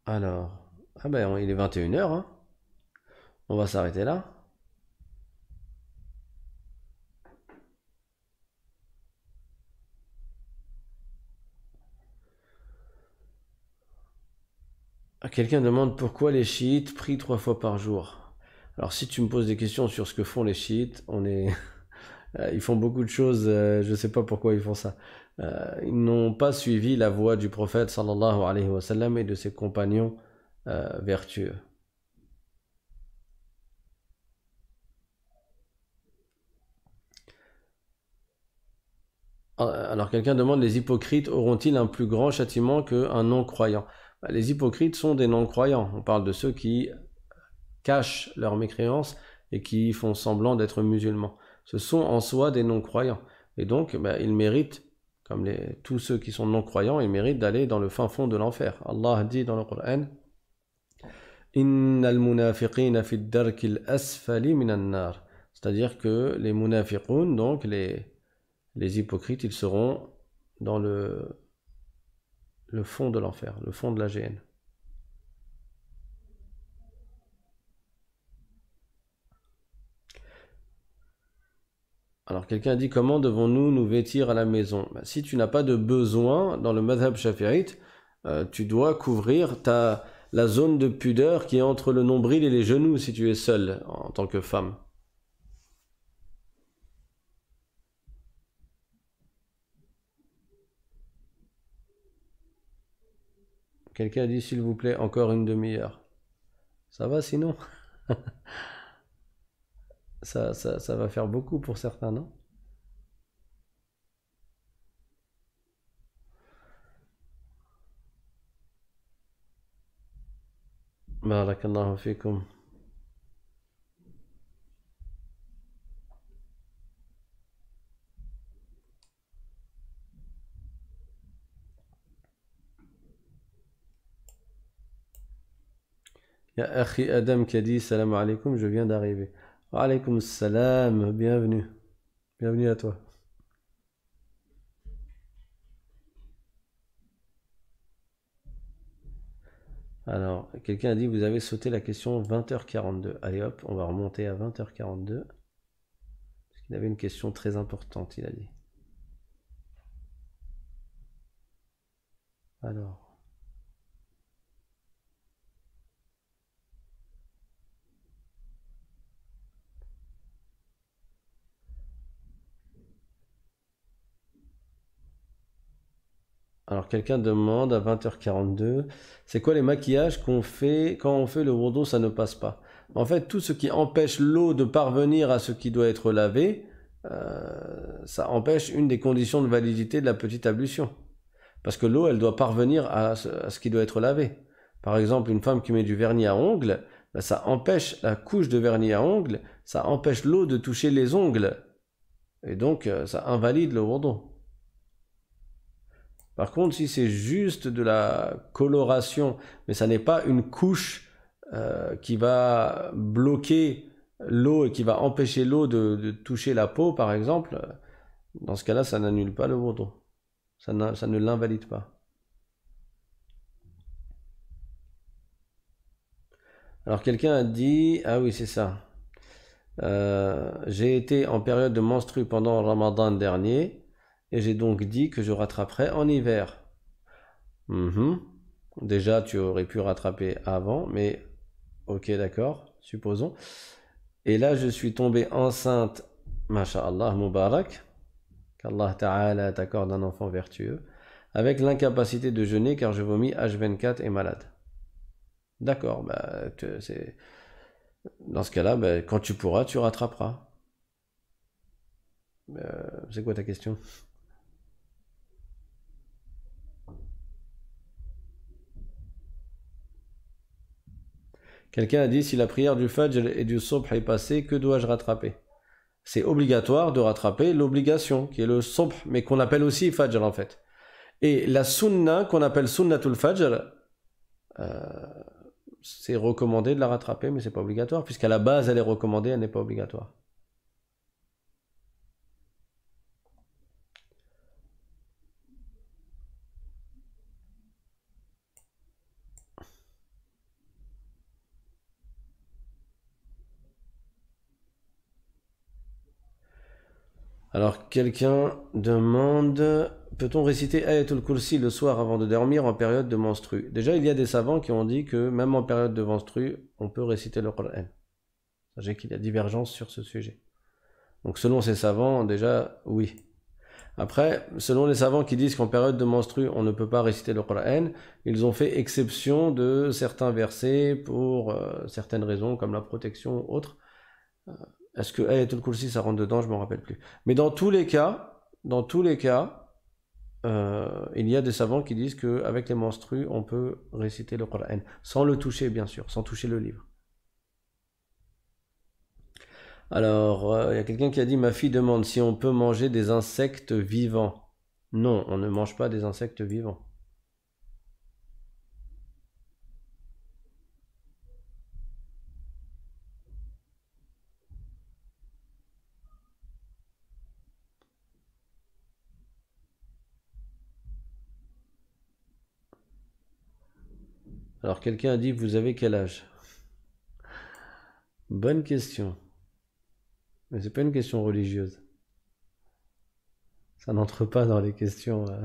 Alors, ah ben il est 21h. Hein. On va s'arrêter là. Ah, quelqu'un demande pourquoi les chiites prient trois fois par jour. Alors si tu me poses des questions sur ce que font les chiites, on est... [LAUGHS] Euh, ils font beaucoup de choses, euh, je ne sais pas pourquoi ils font ça. Euh, ils n'ont pas suivi la voie du prophète sallallahu alayhi wa sallam et de ses compagnons euh, vertueux. Euh, alors quelqu'un demande, les hypocrites auront-ils un plus grand châtiment qu'un non-croyant bah, Les hypocrites sont des non-croyants. On parle de ceux qui cachent leur mécréance et qui font semblant d'être musulmans. Ce sont en soi des non-croyants. Et donc, bah, ils méritent comme tous ceux qui sont non-croyants, ils méritent d'aller dans le fin fond de l'enfer. Allah dit dans le Coran c'est-à-dire que les munafiqun, donc les, hypocrites, ils seront dans le, fond de l'enfer, le fond de la géhenne. Alors quelqu'un dit comment devons-nous nous vêtir à la maison bah, Si tu n'as pas de besoin dans le madhab shafi'ite, euh, tu dois couvrir ta, la zone de pudeur qui est entre le nombril et les genoux si tu es seul en tant que femme. Quelqu'un dit s'il vous plaît encore une demi-heure. Ça va sinon [LAUGHS] ça, ça, ça va faire beaucoup pour certains, non Barakallahu fikum. Il y a Akhi Adam qui a dit Salam alaikum, je viens d'arriver comme salam, bienvenue. Bienvenue à toi. Alors, quelqu'un a dit, vous avez sauté la question 20h42. Allez hop, on va remonter à 20h42. Parce qu'il avait une question très importante, il a dit. Alors. Alors quelqu'un demande à 20h42, c'est quoi les maquillages qu'on fait quand on fait le rondeau, ça ne passe pas En fait, tout ce qui empêche l'eau de parvenir à ce qui doit être lavé, euh, ça empêche une des conditions de validité de la petite ablution. Parce que l'eau, elle doit parvenir à ce, qui doit être lavé. Par exemple, une femme qui met du vernis à ongles, bah, ça empêche la couche de vernis à ongles, ça empêche l'eau de toucher les ongles. Et donc, euh, ça invalide le rondeau. Par contre, si c'est juste de la coloration, mais ça n'est pas une couche euh, qui va bloquer l'eau et qui va empêcher l'eau de, toucher la peau, par exemple, dans ce cas-là, ça n'annule pas le bourdon. Ça, ne l'invalide pas. Alors quelqu'un a dit, ah oui c'est ça, euh, j'ai été en période de menstru pendant le Ramadan dernier, et j'ai donc dit que je rattraperai en hiver. Mm-hmm. Déjà, tu aurais pu rattraper avant, mais ok, d'accord, supposons. Et là, je suis tombé enceinte, masha'Allah, mubarak, qu'Allah Ta'ala t'accorde un enfant vertueux, avec l'incapacité de jeûner car je vomis H24 et malade. D'accord, bah, c'est... dans ce cas-là, bah, quand tu pourras, tu rattraperas. Euh, c'est quoi ta question Quelqu'un a dit si la prière du Fajr et du Sobh est passée, que dois-je rattraper C'est obligatoire de rattraper l'obligation, qui est le Sobh, mais qu'on appelle aussi Fajr en fait. Et la Sunna, qu'on appelle Sunnatul Fajr, euh, c'est recommandé de la rattraper, mais c'est pas obligatoire, puisqu'à la base elle est recommandée, elle n'est pas obligatoire. Alors, quelqu'un demande Peut-on réciter Ayatul Kursi le soir avant de dormir en période de menstru Déjà, il y a des savants qui ont dit que même en période de menstru, on peut réciter le Qur'an. Sachez qu'il y a divergence sur ce sujet. Donc, selon ces savants, déjà, oui. Après, selon les savants qui disent qu'en période de menstru, on ne peut pas réciter le Qur'an, ils ont fait exception de certains versets pour euh, certaines raisons, comme la protection ou autre. Euh, est-ce que coup, si ça rentre dedans Je m'en rappelle plus. Mais dans tous les cas, dans tous les cas, euh, il y a des savants qui disent qu'avec les menstrues, on peut réciter le Coran, sans le toucher, bien sûr, sans toucher le livre. Alors, euh, il y a quelqu'un qui a dit Ma fille demande si on peut manger des insectes vivants. Non, on ne mange pas des insectes vivants. Alors quelqu'un a dit, vous avez quel âge Bonne question. Mais ce n'est pas une question religieuse. Ça n'entre pas dans les questions. Euh.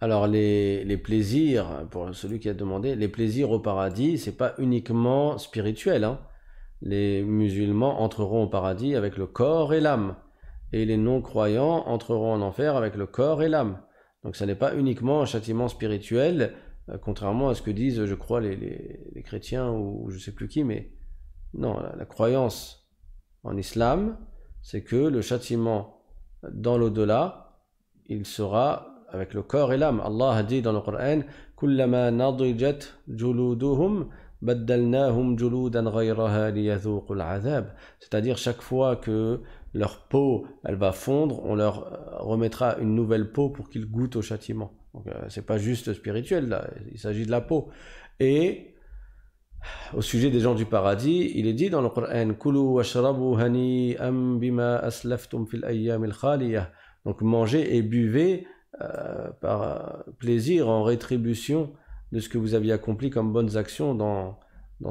Alors les, les, plaisirs, pour celui qui a demandé, les plaisirs au paradis, c'est pas uniquement spirituel. Hein. Les musulmans entreront au paradis avec le corps et l'âme, et les non-croyants entreront en enfer avec le corps et l'âme. Donc ça n'est pas uniquement un châtiment spirituel, euh, contrairement à ce que disent, je crois, les, les, les chrétiens ou, je sais plus qui, mais non, la croyance en islam, c'est que le châtiment dans l'au-delà, il sera avec le corps et l'âme. Allah a dit dans le Coran juludan C'est-à-dire chaque fois que leur peau elle va fondre, on leur euh, remettra une nouvelle peau pour qu'ils goûtent au châtiment. Donc n'est euh, c'est pas juste spirituel là, il s'agit de la peau. Et au sujet des gens du paradis, il est dit dans le Coran bima fil Donc mangez et buvez euh, par euh, plaisir en rétribution de ce que vous aviez accompli comme bonnes actions dans,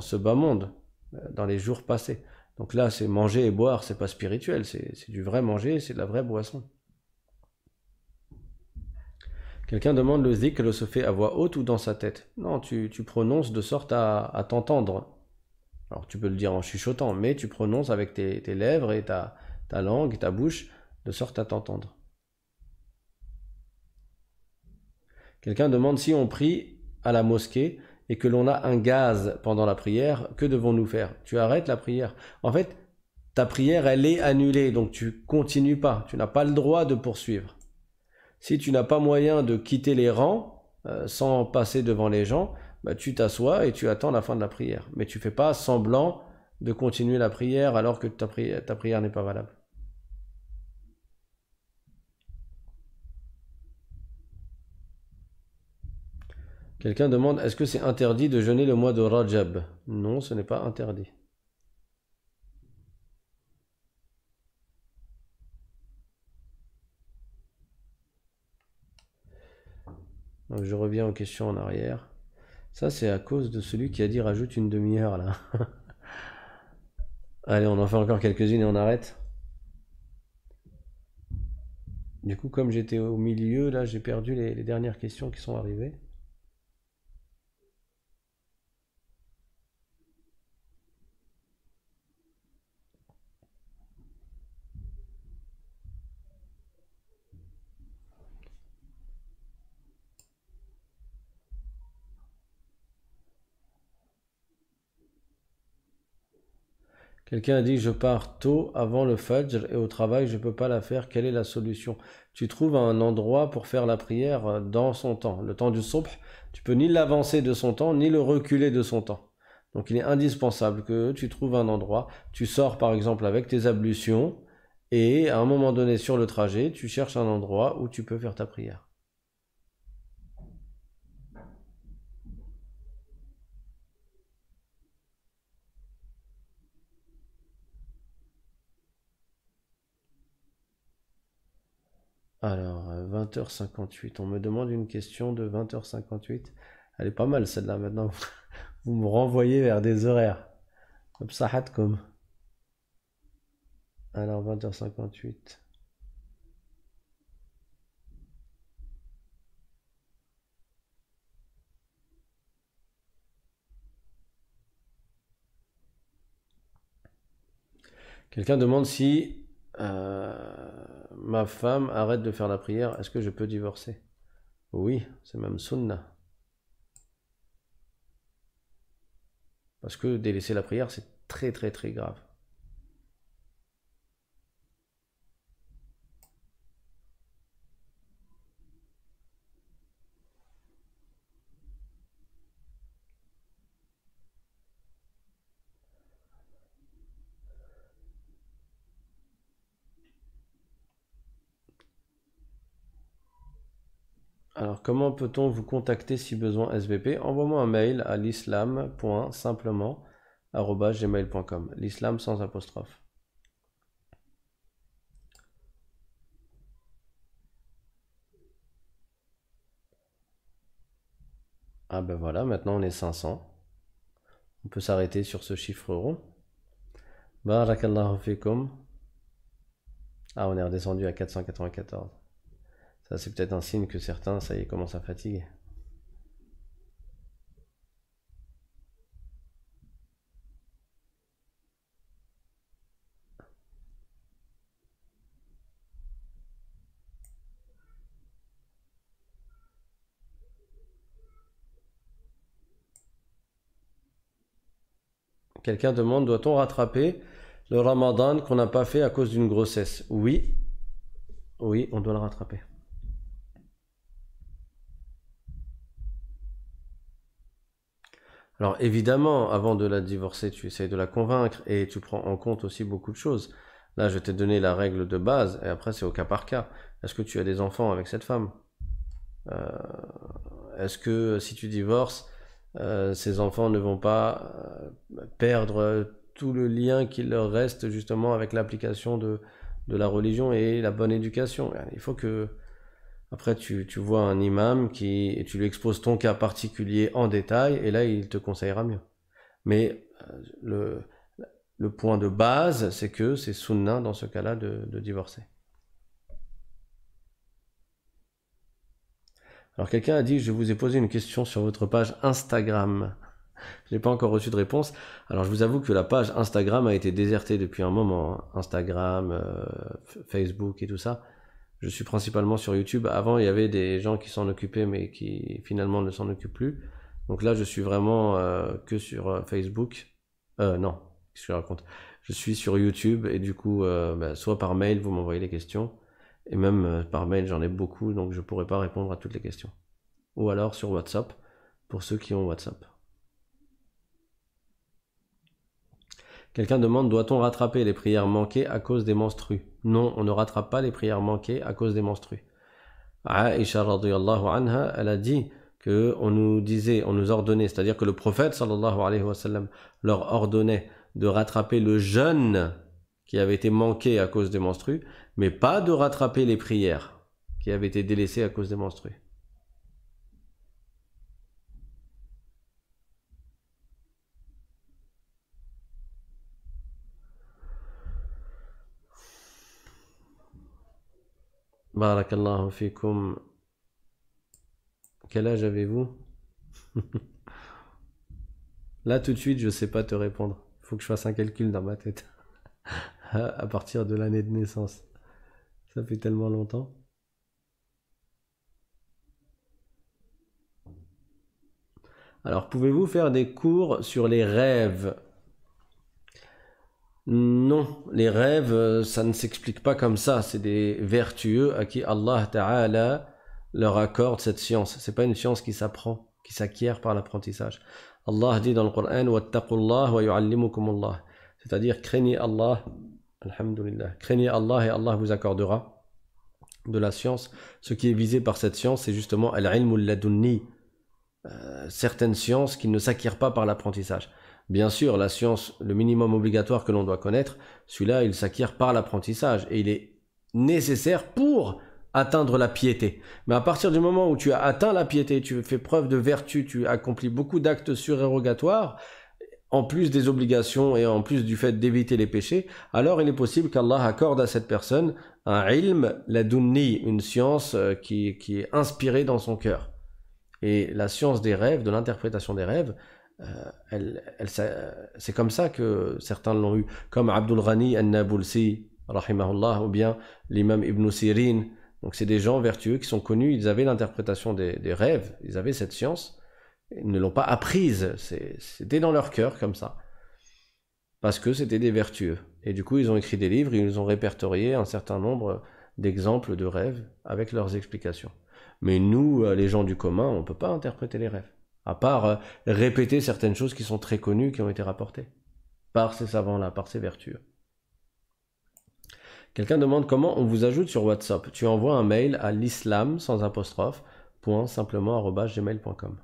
ce bas monde, euh, dans les jours passés. Donc là, c'est manger et boire, c'est pas spirituel, c'est du vrai manger, c'est de la vraie boisson. Quelqu'un demande le zik le se fait à voix haute ou dans sa tête Non, tu, tu prononces de sorte à, t'entendre. Alors tu peux le dire en chuchotant, mais tu prononces avec tes, lèvres et ta, ta langue, et ta bouche, de sorte à t'entendre. Quelqu'un demande si on prie à la mosquée et que l'on a un gaz pendant la prière, que devons-nous faire Tu arrêtes la prière. En fait, ta prière, elle est annulée, donc tu continues pas, tu n'as pas le droit de poursuivre. Si tu n'as pas moyen de quitter les rangs euh, sans passer devant les gens, bah, tu t'assois et tu attends la fin de la prière. Mais tu fais pas semblant de continuer la prière alors que ta, ta prière n'est pas valable. Quelqu'un demande est-ce que c'est interdit de jeûner le mois de Rajab Non, ce n'est pas interdit. je reviens aux questions en arrière. Ça, c'est à cause de celui qui a dit rajoute une demi-heure là. [LAUGHS] Allez, on en fait encore quelques-unes et on arrête. Du coup, comme j'étais au milieu, là, j'ai perdu les dernières questions qui sont arrivées. Quelqu'un dit je pars tôt avant le fajr et au travail je peux pas la faire. Quelle est la solution Tu trouves un endroit pour faire la prière euh, dans son temps, le temps du subh. Tu peux ni l'avancer de son temps ni le reculer de son temps. Donc il est indispensable que tu trouves un endroit. Tu sors par exemple avec tes ablutions et à un moment donné sur le trajet, tu cherches un endroit où tu peux faire ta prière. 20h58. On me demande une question de 20h58. Elle est pas mal celle-là maintenant. [LAUGHS] Vous me renvoyez vers des horaires. comme. Alors 20h58. Quelqu'un demande si euh, ma femme arrête de faire la prière, est-ce que je peux divorcer Oui, c'est même sunna. Parce que délaisser la prière, c'est très très très grave. comment peut-on vous contacter si besoin SVP Envoie-moi un mail à l'islam.simplement.gmail.com L'islam sans apostrophe. Ah ben voilà, maintenant on est 500. On peut s'arrêter sur ce chiffre rond. Barakallahu fikum. Ah, on est redescendu à 494. Ça, c'est peut-être un signe que certains, ça y est, commencent à fatiguer. Quelqu'un demande, doit-on rattraper le ramadan qu'on n'a pas fait à cause d'une grossesse Oui, oui, on doit le rattraper. Alors évidemment, avant de la divorcer, tu essayes de la convaincre et tu prends en compte aussi beaucoup de choses. Là, je t'ai donné la règle de base et après, c'est au cas par cas. Est-ce que tu as des enfants avec cette femme euh, Est-ce que si tu divorces, euh, ces enfants ne vont pas euh, perdre tout le lien qu'il leur reste justement avec l'application de, de la religion et la bonne éducation Il faut que après, tu, vois un imam qui, et tu lui exposes ton cas particulier en détail, et là, il te conseillera mieux. Mais euh, le, point de base, c'est que c'est sunna dans ce cas-là de, divorcer. Alors quelqu'un a dit je vous ai posé une question sur votre page Instagram. [LAUGHS] Je n'ai pas encore reçu de réponse. Alors je vous avoue que la page Instagram a été désertée depuis un moment. Hein. Instagram, euh, Facebook et tout ça je suis principalement sur YouTube. Avant, il y avait des gens qui s'en occupaient, mais qui finalement ne s'en occupent plus. Donc là, je suis vraiment euh, que sur euh, Facebook. Euh, non, qu'est-ce je raconte Je suis sur YouTube et du coup, euh, bah, soit par mail, vous m'envoyez les questions. Et même par mail, j'en ai beaucoup, donc je ne pourrai pas répondre à toutes les questions. Ou alors sur WhatsApp, pour ceux qui ont WhatsApp. Quelqu'un demande doit-on rattraper les prières manquées à cause des menstrues Non, on ne rattrape pas les prières manquées à cause des menstrues. Aïcha anha, elle a dit que on nous disait, on nous ordonnait, c'est-à-dire que le prophète sallallahu alayhi wa sallam leur ordonnait de rattraper le jeûne qui avait été manqué à cause des menstrues, mais pas de rattraper les prières qui avaient été délaissées à cause des menstrues. fait fikum. Quel âge avez-vous [LAUGHS] Là, tout de suite, je ne sais pas te répondre. Il faut que je fasse un calcul dans ma tête. [LAUGHS] à partir de l'année de naissance. Ça fait tellement longtemps. Alors, pouvez-vous faire des cours sur les rêves non, les rêves, euh, ça ne s'explique pas comme ça. C'est des vertueux à qui Allah Ta'ala leur accorde cette science. Ce n'est pas une science qui s'apprend, qui s'acquiert par l'apprentissage. Allah dit dans le Coran C'est-à-dire, craignez Allah, craignez Allah et Allah vous accordera de la science. Ce qui est visé par cette science, c'est justement al euh, certaines sciences qui ne s'acquièrent pas par l'apprentissage. Bien sûr, la science, le minimum obligatoire que l'on doit connaître, celui-là, il s'acquiert par l'apprentissage et il est nécessaire pour atteindre la piété. Mais à partir du moment où tu as atteint la piété, tu fais preuve de vertu, tu accomplis beaucoup d'actes surérogatoires, en plus des obligations et en plus du fait d'éviter les péchés, alors il est possible qu'Allah accorde à cette personne un ilm, la dunni, une science euh, qui, qui est inspirée dans son cœur. Et la science des rêves, de l'interprétation des rêves, euh, elle, euh, c'est comme ça que certains l'ont eu, comme Abdul Ghani al-Nabulsi, rahimahullah, ou bien l'imam Ibn Sirin. Donc c'est des gens vertueux qui sont connus, ils avaient l'interprétation des, des, rêves, ils avaient cette science, ils ne l'ont pas apprise, c'était dans leur cœur comme ça, parce que c'était des vertueux. Et du coup, ils ont écrit des livres, ils ont répertorié un certain nombre d'exemples de rêves avec leurs explications. Mais nous, euh, les gens du commun, on ne peut pas interpréter les rêves à part euh, répéter certaines choses qui sont très connues, qui ont été rapportées par ces savants-là, par ces vertus. Quelqu'un demande comment on vous ajoute sur WhatsApp. Tu envoies un mail à l'islam sans apostrophe, point simplement gmail.com.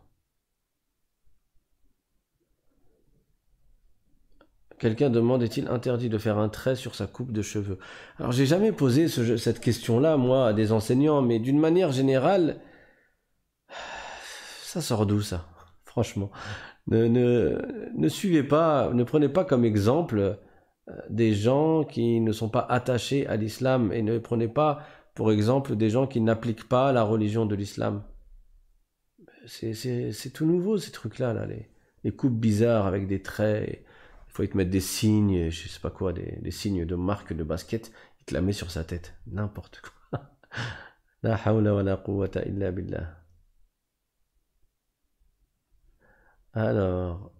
Quelqu'un demande est-il interdit de faire un trait sur sa coupe de cheveux Alors j'ai jamais posé cette question-là, moi, à des enseignants, mais d'une manière générale, ça sort d'où ça Franchement, ne, ne, ne, suivez pas, ne prenez pas comme exemple euh, des gens qui ne sont pas attachés à l'islam et ne prenez pas, pour exemple, des gens qui n'appliquent pas la religion de l'islam. C'est tout nouveau ces trucs-là, là, les, les, coupes bizarres avec des traits. Il faut te mettre des signes, je sais pas quoi, des, signes de marque de basket. Il te la met sur sa tête. N'importe quoi. [LAUGHS] La hawla wa la quwwata illa billah. Alors,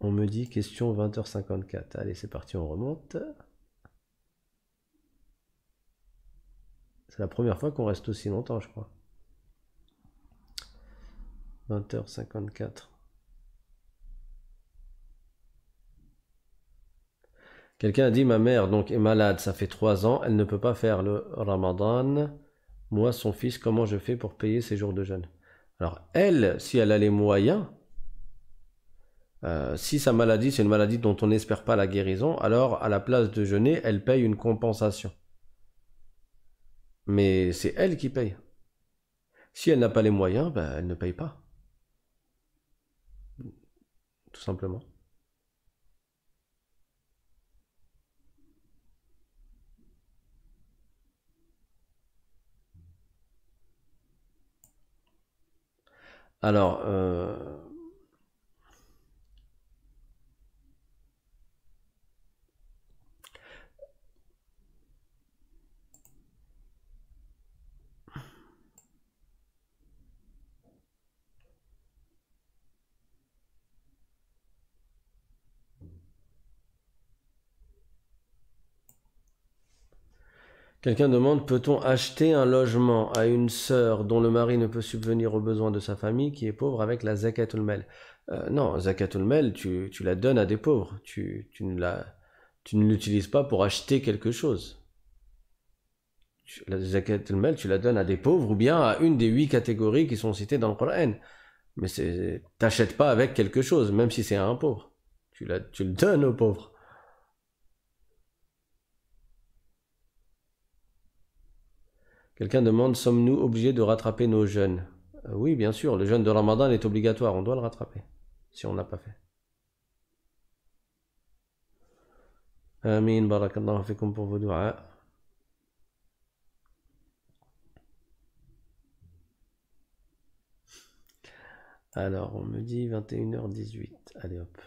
on me dit question 20h54. Allez, c'est parti, on remonte. C'est la première fois qu'on reste aussi longtemps, je crois. 20h54. Quelqu'un a dit ma mère donc est malade, ça fait trois ans, elle ne peut pas faire le Ramadan. Moi, son fils, comment je fais pour payer ses jours de jeûne alors elle, si elle a les moyens, euh, si sa maladie, c'est une maladie dont on n'espère pas la guérison, alors à la place de jeûner, elle paye une compensation. Mais c'est elle qui paye. Si elle n'a pas les moyens, ben, elle ne paye pas. Tout simplement. Alors, euh, Quelqu'un demande peut-on acheter un logement à une sœur dont le mari ne peut subvenir aux besoins de sa famille qui est pauvre avec la zakatul euh, Non, zakatul tu, tu, la donnes à des pauvres. Tu, tu ne la, tu ne l'utilises pas pour acheter quelque chose. la zakatul tu la donnes à des pauvres ou bien à une des huit catégories qui sont citées dans le Coran. Mais t'achètes pas avec quelque chose, même si c'est à un pauvre. Tu, la, tu le donnes aux pauvres. Quelqu'un demande Sommes-nous obligés de rattraper nos jeûnes euh, Oui, bien sûr, le jeûne de Ramadan est obligatoire, on doit le rattraper, si on n'a pas fait. Amin, fait comme pour vos doigts. Alors, on me dit 21h18. Allez hop.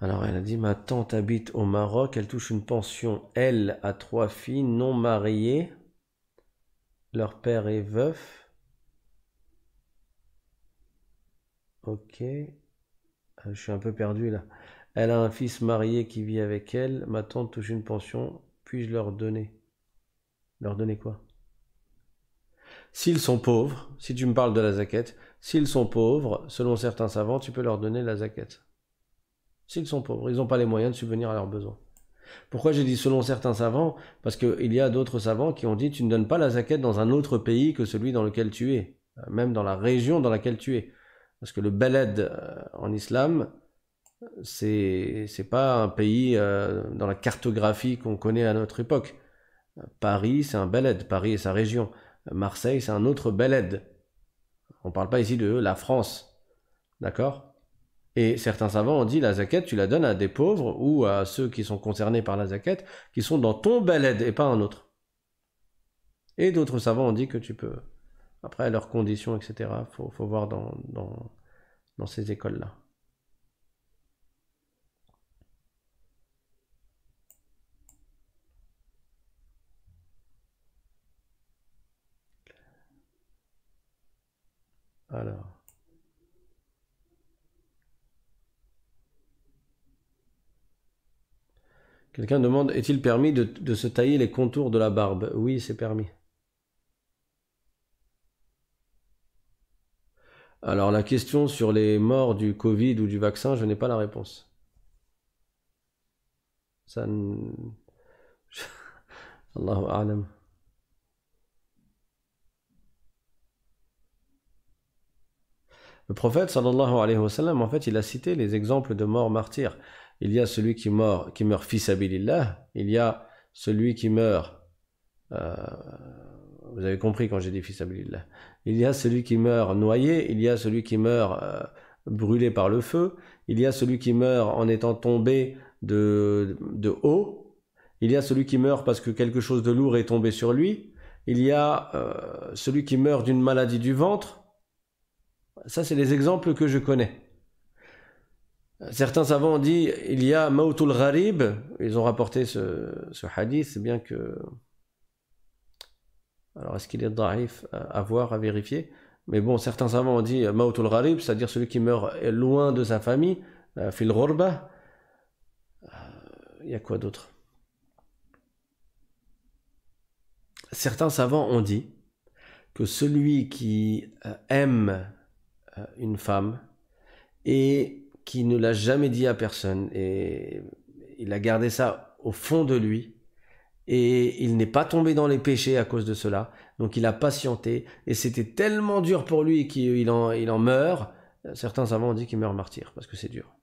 Alors elle a dit, ma tante habite au Maroc, elle touche une pension, elle a trois filles non mariées, leur père est veuf. Ok, ah, je suis un peu perdu là. Elle a un fils marié qui vit avec elle, ma tante touche une pension, puis-je leur donner Leur donner quoi S'ils sont pauvres, si tu me parles de la zaquette, s'ils sont pauvres, selon certains savants, tu peux leur donner la zaquette. S'ils sont pauvres. Ils n'ont pas les moyens de subvenir à leurs besoins. Pourquoi j'ai dit selon certains savants Parce qu'il y a d'autres savants qui ont dit tu ne donnes pas la zaquette dans un autre pays que celui dans lequel tu es, euh, même dans la région dans laquelle tu es. Parce que le bel-aide euh, en islam, c'est c'est pas un pays euh, dans la cartographie qu'on connaît à notre époque. Paris, c'est un bel-aide, Paris et sa région. Marseille, c'est un autre bel-aide. On ne parle pas ici de la France. D'accord et certains savants ont dit la zakat, tu la donnes à des pauvres ou à ceux qui sont concernés par la zakat, qui sont dans ton bel aide et pas un autre. Et d'autres savants ont dit que tu peux. Après, leurs conditions, etc., il faut, voir dans, dans ces écoles-là. Quelqu'un demande est-il permis de, se tailler les contours de la barbe Oui, c'est permis. Alors la question sur les morts du Covid ou du vaccin, je n'ai pas la réponse. Ça [LAUGHS] Allahu Le prophète sallallahu alayhi wa sallam, en fait, il a cité les exemples de morts martyrs il y a celui qui meurt, qui meurt fils il y a celui qui meurt, euh, vous avez compris quand j'ai dit fils il y a celui qui meurt noyé, il y a celui qui meurt euh, brûlé par le feu, il y a celui qui meurt en étant tombé de, de haut, il y a celui qui meurt parce que quelque chose de lourd est tombé sur lui, il y a euh, celui qui meurt d'une maladie du ventre, ça c'est les exemples que je connais. Certains savants ont dit il y a Mautul Gharib, ils ont rapporté ce, hadith, bien que. Alors est-ce qu'il est daif à, à, voir, à vérifier Mais bon, certains savants ont dit Mautul Gharib, c'est-à-dire celui qui meurt loin de sa famille, euh, fil ghorba euh, Il y a quoi d'autre Certains savants ont dit que celui qui euh, aime une femme et qui ne l'a jamais dit à personne. Et il a gardé ça au fond de lui. Et il n'est pas tombé dans les péchés à cause de cela. Donc il a patienté. Et c'était tellement dur pour lui qu'il en, meurt. Certains savants ont dit qu'il meurt martyr, parce que c'est dur.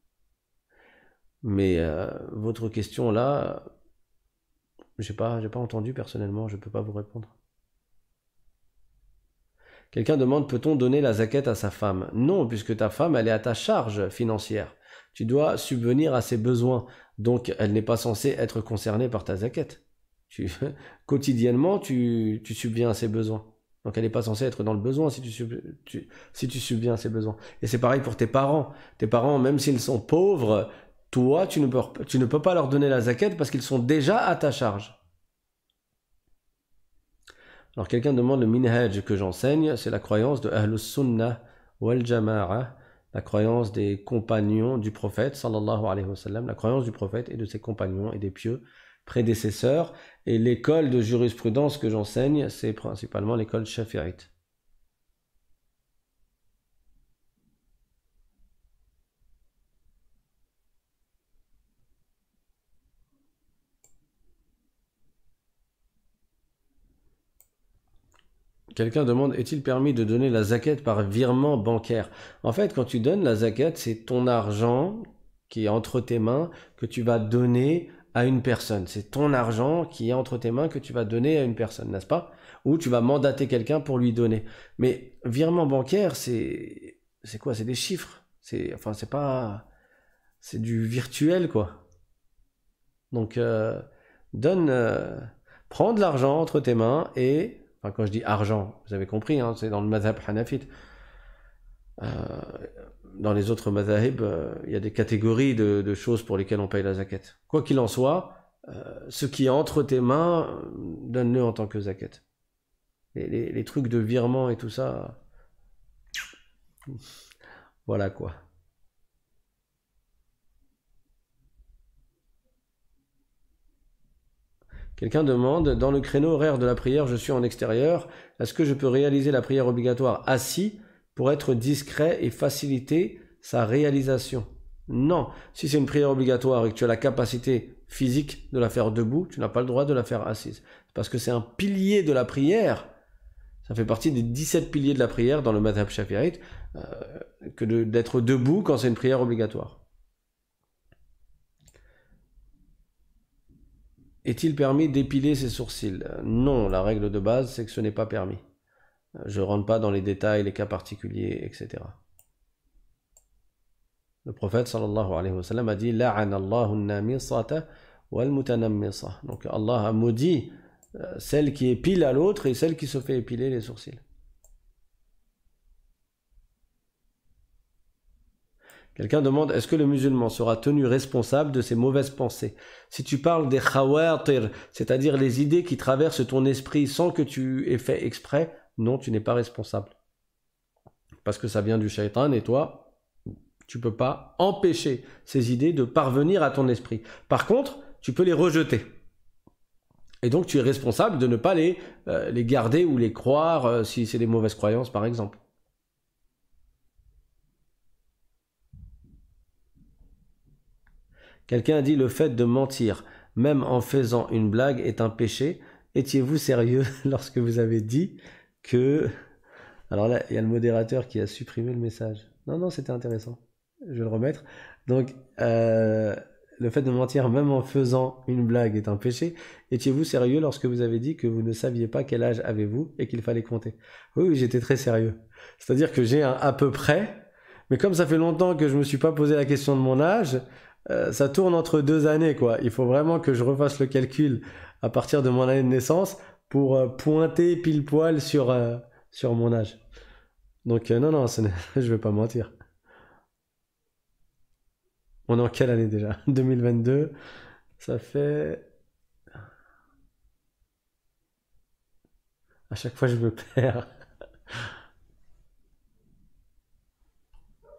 Mais euh, votre question là, je n'ai pas entendu personnellement, je ne peux pas vous répondre. Quelqu'un demande peut-on donner la zaquette à sa femme Non, puisque ta femme, elle est à ta charge financière. Tu dois subvenir à ses besoins. Donc, elle n'est pas censée être concernée par ta zaquette. [LAUGHS] quotidiennement, tu, subviens à ses besoins. Donc elle n'est pas censée être dans le besoin si tu, subviens à ses besoins. Et c'est pareil pour tes parents. Tes parents, même s'ils sont pauvres, toi, tu ne peux, tu ne peux pas leur donner la zaquette parce qu'ils sont déjà à ta charge. Alors quelqu'un demande le minhaj que j'enseigne, c'est la croyance de Ahlus Sunnah wal Jama'a, la croyance des compagnons du prophète sallallahu alayhi wa sallam, la croyance du prophète et de ses compagnons et des pieux prédécesseurs. Et l'école de jurisprudence que j'enseigne, c'est principalement l'école shafirite Quelqu'un demande est-il permis de donner la zaquette par virement bancaire En fait, quand tu donnes la zaquette, c'est ton argent qui est entre tes mains que tu vas donner à une personne. C'est ton argent qui est entre tes mains que tu vas donner à une personne, n'est-ce pas Ou tu vas mandater quelqu'un pour lui donner. Mais virement bancaire, c'est c'est quoi C'est des chiffres. C'est enfin c'est pas c'est du virtuel quoi. Donc euh, donne euh, prends de l'argent entre tes mains et quand je dis argent, vous avez compris, hein, c'est dans le madhab euh, dans les autres mazahib, euh, il y a des catégories de, choses pour lesquelles on paye la zakat. Quoi qu'il en soit, euh, ce qui est entre tes mains, donne-le en tant que zakat. les trucs de virement et tout ça. Voilà quoi. Quelqu'un demande, dans le créneau horaire de la prière, je suis en extérieur, est-ce que je peux réaliser la prière obligatoire assis pour être discret et faciliter sa réalisation Non. Si c'est une prière obligatoire et que tu as la capacité physique de la faire debout, tu n'as pas le droit de la faire assise. Parce que c'est un pilier de la prière. Ça fait partie des 17 piliers de la prière dans le Madhab Shafi'ite, euh, que d'être debout quand c'est une prière obligatoire. Est-il permis d'épiler ses sourcils Non, la règle de base, c'est que ce n'est pas permis. Je ne rentre pas dans les détails, les cas particuliers, etc. Le prophète sallallahu alayhi wa sallam a dit Donc Allah a maudit euh, celle qui épile à l'autre et celle qui se fait épiler les sourcils. Quelqu'un demande est-ce que le musulman sera tenu responsable de ses mauvaises pensées Si tu parles des khawatir, c'est-à-dire les idées qui traversent ton esprit sans que tu aies fait exprès, non, tu n'es pas responsable. Parce que ça vient du shaitan et toi, tu peux pas empêcher ces idées de parvenir à ton esprit. Par contre, tu peux les rejeter. Et donc tu es responsable de ne pas les, euh, les garder ou les croire euh, si c'est des mauvaises croyances par exemple. Quelqu'un dit le fait de mentir, même en faisant une blague, est un péché. Étiez-vous sérieux [LAUGHS] lorsque vous avez dit que... [LAUGHS] Alors là, il y a le modérateur qui a supprimé le message. Non, non, c'était intéressant. Je vais le remettre. Donc, euh, le fait de mentir même en faisant une blague est un péché. Étiez-vous sérieux lorsque vous avez dit que vous ne saviez pas quel âge avez-vous et qu'il fallait compter Oui, oui, j'étais très sérieux. C'est-à-dire que j'ai un à peu près, mais comme ça fait longtemps que je ne me suis pas posé la question de mon âge, euh, ça tourne entre deux années, quoi. Il faut vraiment que je refasse le calcul à partir de mon année de naissance pour euh, pointer pile poil sur, euh, sur mon âge. Donc, non, non, ce [LAUGHS] je vais pas mentir. On est en quelle année déjà 2022. [LAUGHS] Ça fait. À chaque fois, je me perds. [LAUGHS]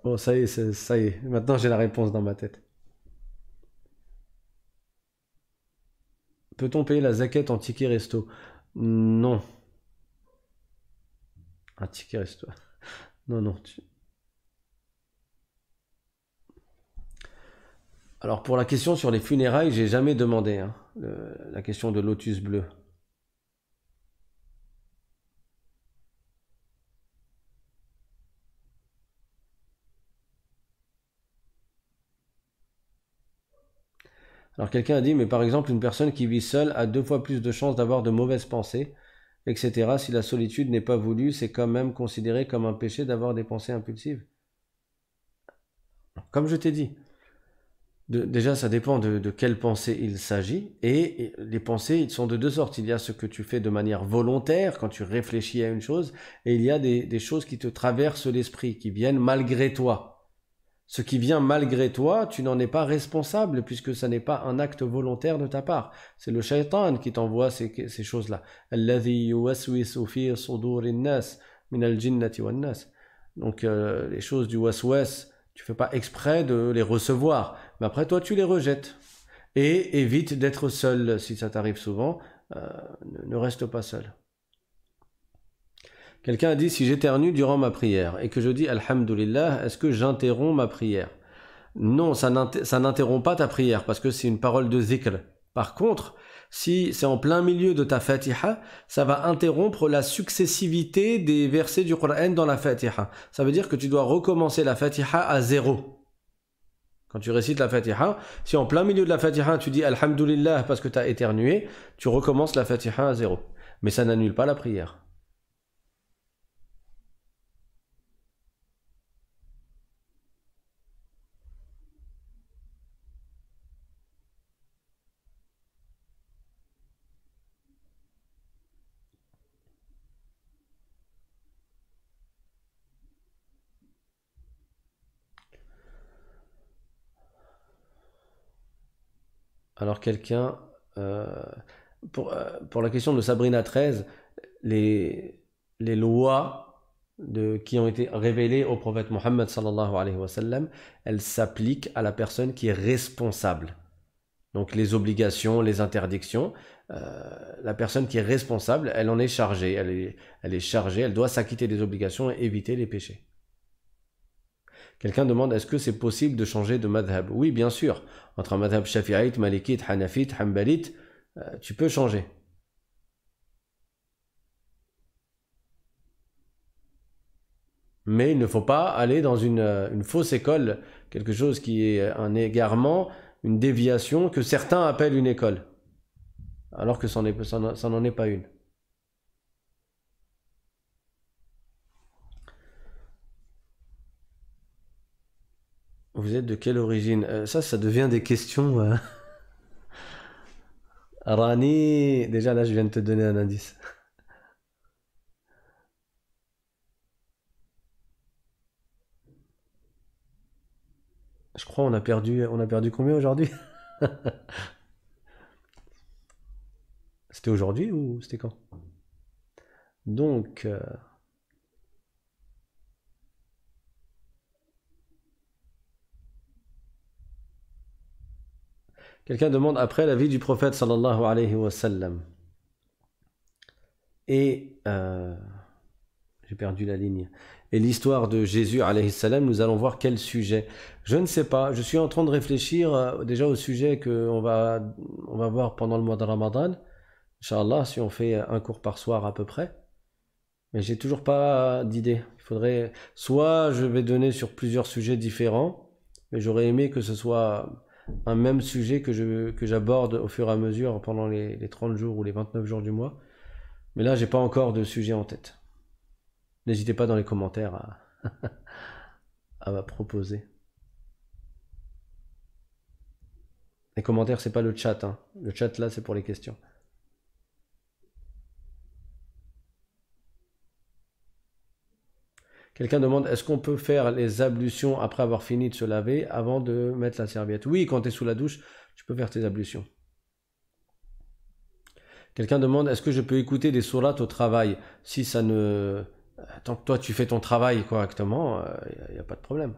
Bon, ça y est, ça y est. Maintenant, j'ai la réponse dans ma tête. Peut-on payer la zaquette en ticket resto Non. Un ticket resto. [LAUGHS] Non, non. Alors pour la question sur les funérailles, j'ai jamais demandé hein, la question de Lotus Bleu. Alors quelqu'un a dit, mais par exemple, une personne qui vit seule a deux fois plus de chances d'avoir de mauvaises pensées, etc. Si la solitude n'est pas voulue, c'est quand même considéré comme un péché d'avoir des pensées impulsives. Comme je t'ai dit, déjà, ça dépend de, de quelle pensée il s'agit. Et, les pensées, ils sont de deux sortes. Il y a ce que tu fais de manière volontaire quand tu réfléchis à une chose, et il y a des choses qui te traversent l'esprit, qui viennent malgré toi. Ce qui vient malgré toi, tu n'en es pas responsable puisque ça n'est pas un acte volontaire de ta part. C'est le shaitan qui t'envoie ces, choses-là. Donc euh, les choses du waswas, tu ne fais pas exprès de les recevoir. Mais après toi, tu les rejettes. Et évite d'être seul si ça t'arrive souvent. Euh, ne reste pas seul. Quelqu'un a dit si j'éternue durant ma prière et que je dis Alhamdulillah, est-ce que j'interromps ma prière Non, ça n'interrompt pas ta prière parce que c'est une parole de zikr. Par contre, si c'est en plein milieu de ta fatiha, ça va interrompre la successivité des versets du Qur'an dans la fatiha. Ça veut dire que tu dois recommencer la fatiha à zéro. Quand tu récites la fatiha, si en plein milieu de la fatiha tu dis Alhamdulillah parce que tu as éternué, tu recommences la fatiha à zéro. Mais ça n'annule pas la prière. Alors quelqu'un, euh, euh, pour, la question de Sabrina 13, les, les lois de, qui ont été révélées au prophète Mohammed sallallahu alayhi wa sallam, elles s'appliquent à la personne qui est responsable. Donc les obligations, les interdictions, euh, la personne qui est responsable, elle en est chargée, elle est chargée, elle doit s'acquitter des obligations et éviter les péchés. Quelqu'un demande est-ce que c'est possible de changer de madhab Oui, bien sûr. Entre un madhab shafi'ite, Malikit, Hanafit, hanbalite, euh, tu peux changer. Mais il ne faut pas aller dans une, euh, fausse école, quelque chose qui est euh, un égarement, une déviation que certains appellent une école, alors que ça n'en est pas une. Vous êtes de quelle origine euh, Ça, ça devient des questions. Euh. [LAUGHS] Rani, déjà là, je viens de te donner un indice. Je crois on a perdu, on a perdu combien aujourd'hui [LAUGHS] C'était aujourd'hui ou c'était quand Donc. Euh, Quelqu'un demande après la vie du prophète sallallahu alayhi wa sallam. Et euh, j'ai perdu la ligne. Et l'histoire de Jésus alayhi salam, nous allons voir quel sujet. Je ne sais pas, je suis en train de réfléchir euh, déjà au sujet qu'on va, on va voir pendant le mois de Ramadan. Inch'Allah, si on fait un cours par soir à peu près. Mais j'ai toujours pas d'idée. Il faudrait. Soit je vais donner sur plusieurs sujets différents, mais j'aurais aimé que ce soit un même sujet que je que j'aborde au fur et à mesure pendant les, les, 30 jours ou les 29 jours du mois. Mais là, j'ai pas encore de sujet en tête. N'hésitez pas dans les commentaires à, [LAUGHS] à me proposer. Les commentaires, c'est pas le chat. Hein. Le chat là, c'est pour les questions. Quelqu'un demande est-ce qu'on peut faire les ablutions après avoir fini de se laver avant de mettre la serviette Oui, quand tu es sous la douche, tu peux faire tes ablutions. Quelqu'un demande est-ce que je peux écouter des sourates au travail Si ça ne. Tant que toi tu fais ton travail correctement, il euh, n'y a, a pas de problème.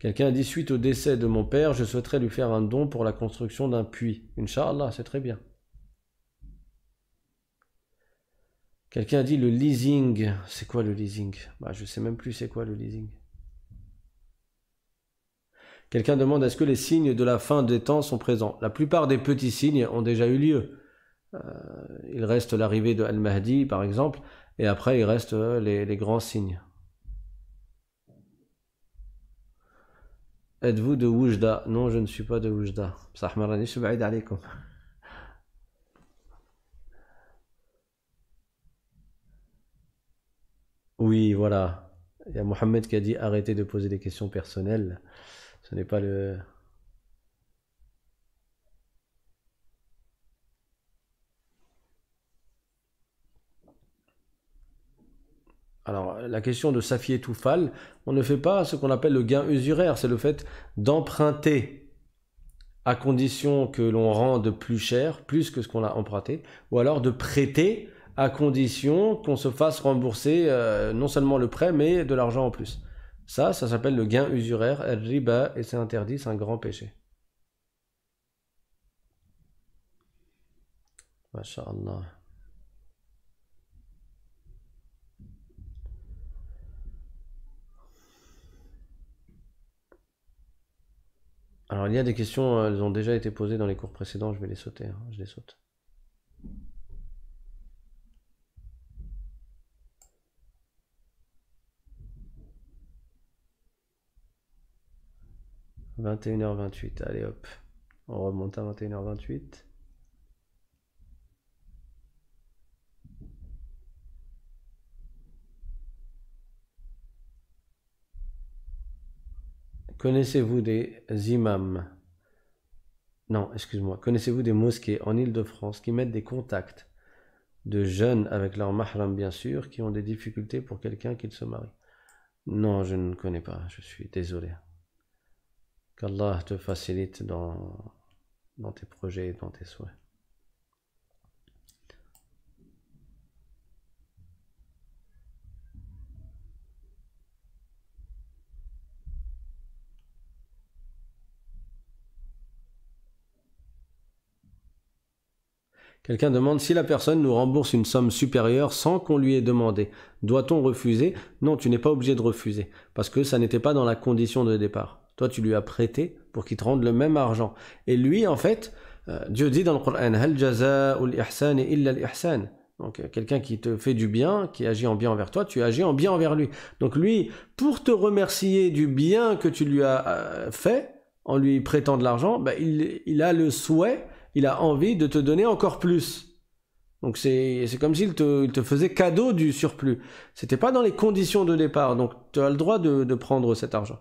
Quelqu'un dit suite au décès de mon père, je souhaiterais lui faire un don pour la construction d'un puits. Inch'Allah, c'est très bien. Quelqu'un dit le leasing. C'est quoi le leasing bah, Je ne sais même plus c'est quoi le leasing. Quelqu'un demande est-ce que les signes de la fin des temps sont présents La plupart des petits signes ont déjà eu lieu. Euh, il reste l'arrivée de Al-Mahdi, par exemple, et après il reste euh, les, les, grands signes. Êtes-vous de Oujda Non, je ne suis pas de Oujda. Oui, voilà. Il y a Mohamed qui a dit arrêtez de poser des questions personnelles. Ce n'est pas le. Alors, la question de Safi et Toufal, on ne fait pas ce qu'on appelle le gain usuraire, c'est le fait d'emprunter à condition que l'on rende plus cher, plus que ce qu'on a emprunté, ou alors de prêter à condition qu'on se fasse rembourser euh, non seulement le prêt, mais de l'argent en plus. Ça, ça s'appelle le gain usuraire, riba, et c'est interdit, c'est un grand péché. Masha'Allah. Alors il y a des questions, euh, elles ont déjà été posées dans les cours précédents, je vais les sauter, hein, je les saute. 21h28, allez hop, on remonte à 21h28. Connaissez-vous des imams Non, excuse-moi. Connaissez-vous des mosquées en Ile-de-France qui mettent des contacts de jeunes avec leur mahram, bien sûr, qui ont des difficultés pour quelqu'un qu'ils se marient Non, je ne connais pas. Je suis désolé. Qu'Allah te facilite dans, tes projets et dans tes souhaits. Quelqu'un demande si la personne nous rembourse une somme supérieure sans qu'on lui ait demandé. Doit-on refuser Non, tu n'es pas obligé de refuser, parce que ça n'était pas dans la condition de départ. Toi, tu lui as prêté pour qu'il te rende le même argent. Et lui, en fait, euh, Dieu dit dans le Coran, Hal ul ihsan illa ihsan Donc euh, quelqu'un qui te fait du bien, qui agit en bien envers toi, tu agis en bien envers lui. Donc lui, pour te remercier du bien que tu lui as euh, fait, en lui prêtant de l'argent, bah, il, a le souhait, il a envie de te donner encore plus. Donc c'est comme s'il te, te, faisait cadeau du surplus. C'était pas dans les conditions de départ, donc tu as le droit de prendre cet argent.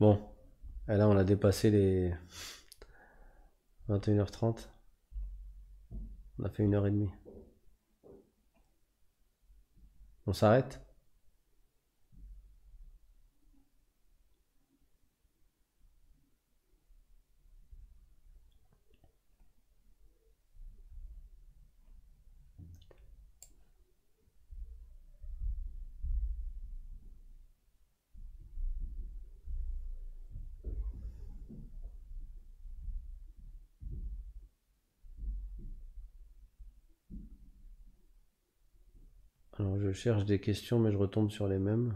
Bon, et là on a dépassé les 21h30. On a fait une heure et demie. On s'arrête cherche des questions, mais je retombe sur les mêmes.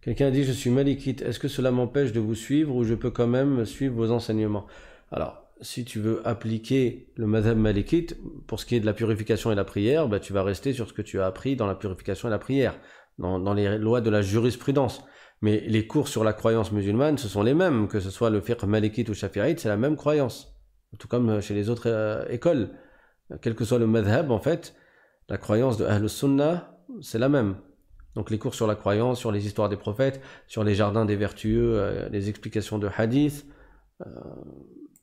Quelqu'un dit je suis malikite. Est-ce que cela m'empêche de vous suivre ou je peux quand même suivre vos enseignements Alors, si tu veux appliquer le madame Malikit pour ce qui est de la purification et la prière, bah, tu vas rester sur ce que tu as appris dans la purification et la prière, dans les lois de la jurisprudence. Mais les cours sur la croyance musulmane, ce sont les mêmes, que ce soit le fiqh malikite ou shafirite, c'est la même croyance. Tout comme euh, chez les autres euh, écoles. Quel que soit le madhab, en fait, la croyance de Ahl Sunnah, c'est la même. Donc les cours sur la croyance, sur les histoires des prophètes, sur les jardins des vertueux, euh, les explications de hadith,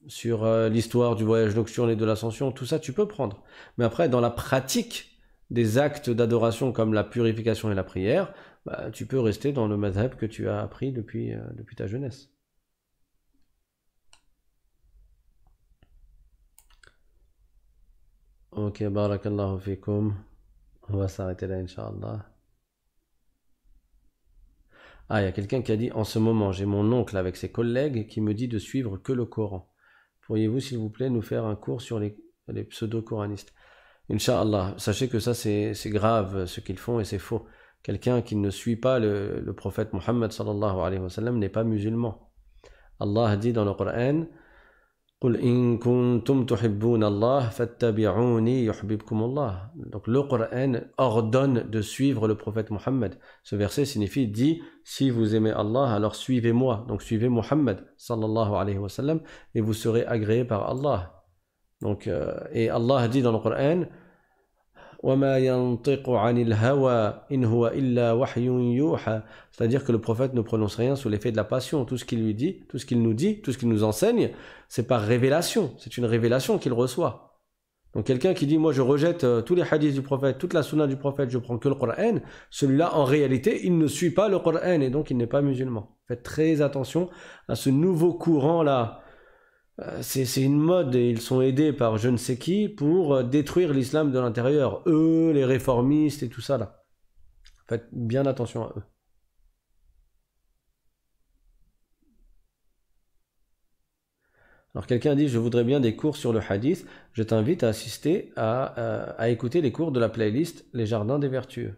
sur l'histoire du voyage nocturne et de l'ascension, tout ça tu peux prendre. Mais après, dans la pratique des actes d'adoration comme la purification et la prière, bah, tu peux rester dans le madhab que tu as appris depuis, euh, depuis ta jeunesse. Ok, barakallahu On va s'arrêter là, inshallah. Ah, il y a quelqu'un qui a dit En ce moment, j'ai mon oncle avec ses collègues qui me dit de suivre que le Coran. Pourriez-vous, s'il vous plaît, nous faire un cours sur les, les pseudo-coranistes Inch'Allah, sachez que ça, c'est grave ce qu'ils font et c'est faux. Quelqu'un qui ne suit pas le, prophète Mohammed sallallahu alayhi wa sallam n'est pas musulman. Allah dit dans le Coran Donc le Coran ordonne de suivre le prophète Mohammed. Ce verset signifie dit si vous aimez Allah alors suivez-moi. Donc suivez Mohammed sallallahu alayhi wa sallam et vous serez agréé par Allah. Donc euh, et Allah dit dans le Coran c'est-à-dire que le prophète ne prononce rien sous l'effet de la passion tout ce qu'il lui dit tout ce qu'il nous dit tout ce qu'il nous enseigne c'est par révélation c'est une révélation qu'il reçoit donc quelqu'un qui dit moi je rejette euh, tous les hadiths du prophète toute la sunna du prophète je prends que le Coran celui-là en réalité il ne suit pas le Coran et donc il n'est pas musulman faites très attention à ce nouveau courant là euh, c'est une mode et ils sont aidés par je ne sais qui pour euh, détruire l'islam de l'intérieur. Eux, les réformistes et tout ça là. Faites bien attention à eux. Alors quelqu'un dit je voudrais bien des cours sur le hadith. Je t'invite à assister à, euh, écouter les cours de la playlist Les Jardins des Vertueux.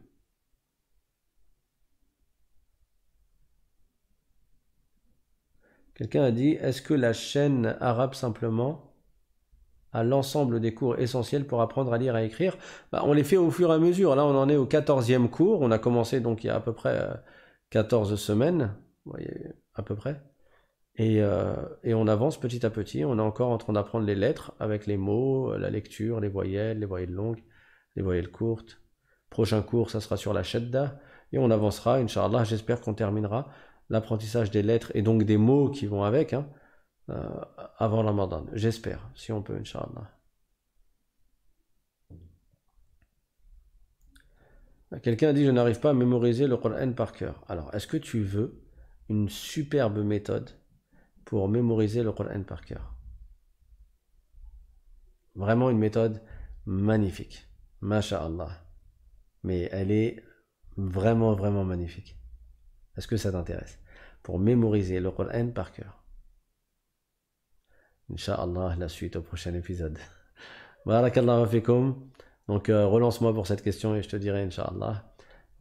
Quelqu'un a dit Est-ce que la chaîne arabe simplement a l'ensemble des cours essentiels pour apprendre à lire et à écrire bah, On les fait au fur et à mesure. Là, on en est au 14e cours. On a commencé donc il y a à peu près 14 euh, semaines, voyez, à peu près. Euh, et, on avance petit à petit. On est encore en train d'apprendre les lettres avec les mots, euh, la lecture, les voyelles, les voyelles longues, les voyelles courtes. Prochain cours, ça sera sur la shadda. Et on avancera, Inch'Allah. J'espère qu'on terminera l'apprentissage des lettres et donc des mots qui vont avec hein, euh, avant Ramadan. J'espère, si on peut, Inch'Allah. Quelqu'un a dit Je n'arrive pas à mémoriser le Coran par cœur. Alors, est-ce que tu veux une superbe méthode pour mémoriser le Coran par cœur Vraiment une méthode magnifique. Masha'Allah. Mais elle est vraiment, vraiment magnifique. Est-ce que ça t'intéresse pour mémoriser le Coran par cœur. Inch'Allah, la suite au prochain épisode. [LAUGHS] Barakallahu fikum. Donc euh, relance-moi pour cette question et je te dirai Inch'Allah.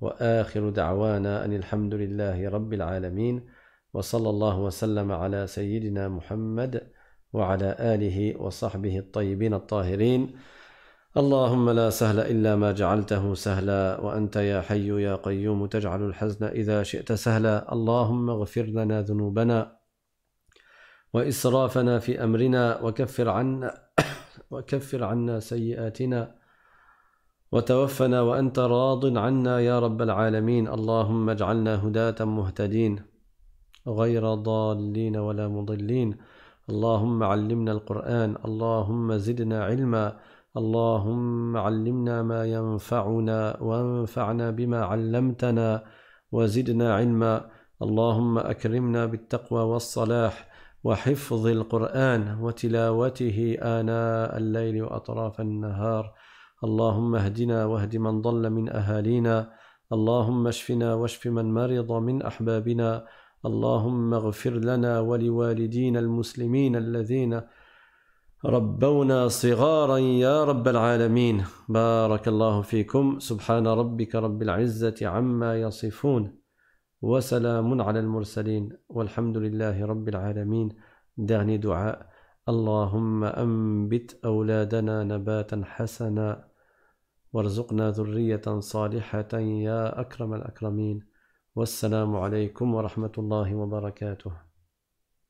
وآخر دعوانا أن الحمد لله رب العالمين وصلى الله وسلم على سيدنا محمد وعلى آله وصحبه الطيبين الطاهرين اللهم لا سهل إلا ما جعلته سهلا وأنت يا حي يا قيوم تجعل الحزن إذا شئت سهلا اللهم اغفر لنا ذنوبنا وإسرافنا في أمرنا وكفر عنا [COUGHS] وكفر عنا سيئاتنا وتوفنا وأنت راض عنا يا رب العالمين اللهم اجعلنا هداة مهتدين غير ضالين ولا مضلين اللهم علمنا القرآن اللهم زدنا علما اللهم علمنا ما ينفعنا وانفعنا بما علمتنا وزدنا علما اللهم اكرمنا بالتقوى والصلاح وحفظ القران وتلاوته اناء الليل واطراف النهار اللهم اهدنا واهد من ضل من اهالينا اللهم اشفنا واشف من مرض من احبابنا اللهم اغفر لنا ولوالدينا المسلمين الذين ربونا صغارا يا رب العالمين بارك الله فيكم سبحان ربك رب العزة عما يصفون وسلام على المرسلين والحمد لله رب العالمين دعني دعاء اللهم أنبت أولادنا نباتا حسنا وارزقنا ذرية صالحة يا أكرم الأكرمين والسلام عليكم ورحمة الله وبركاته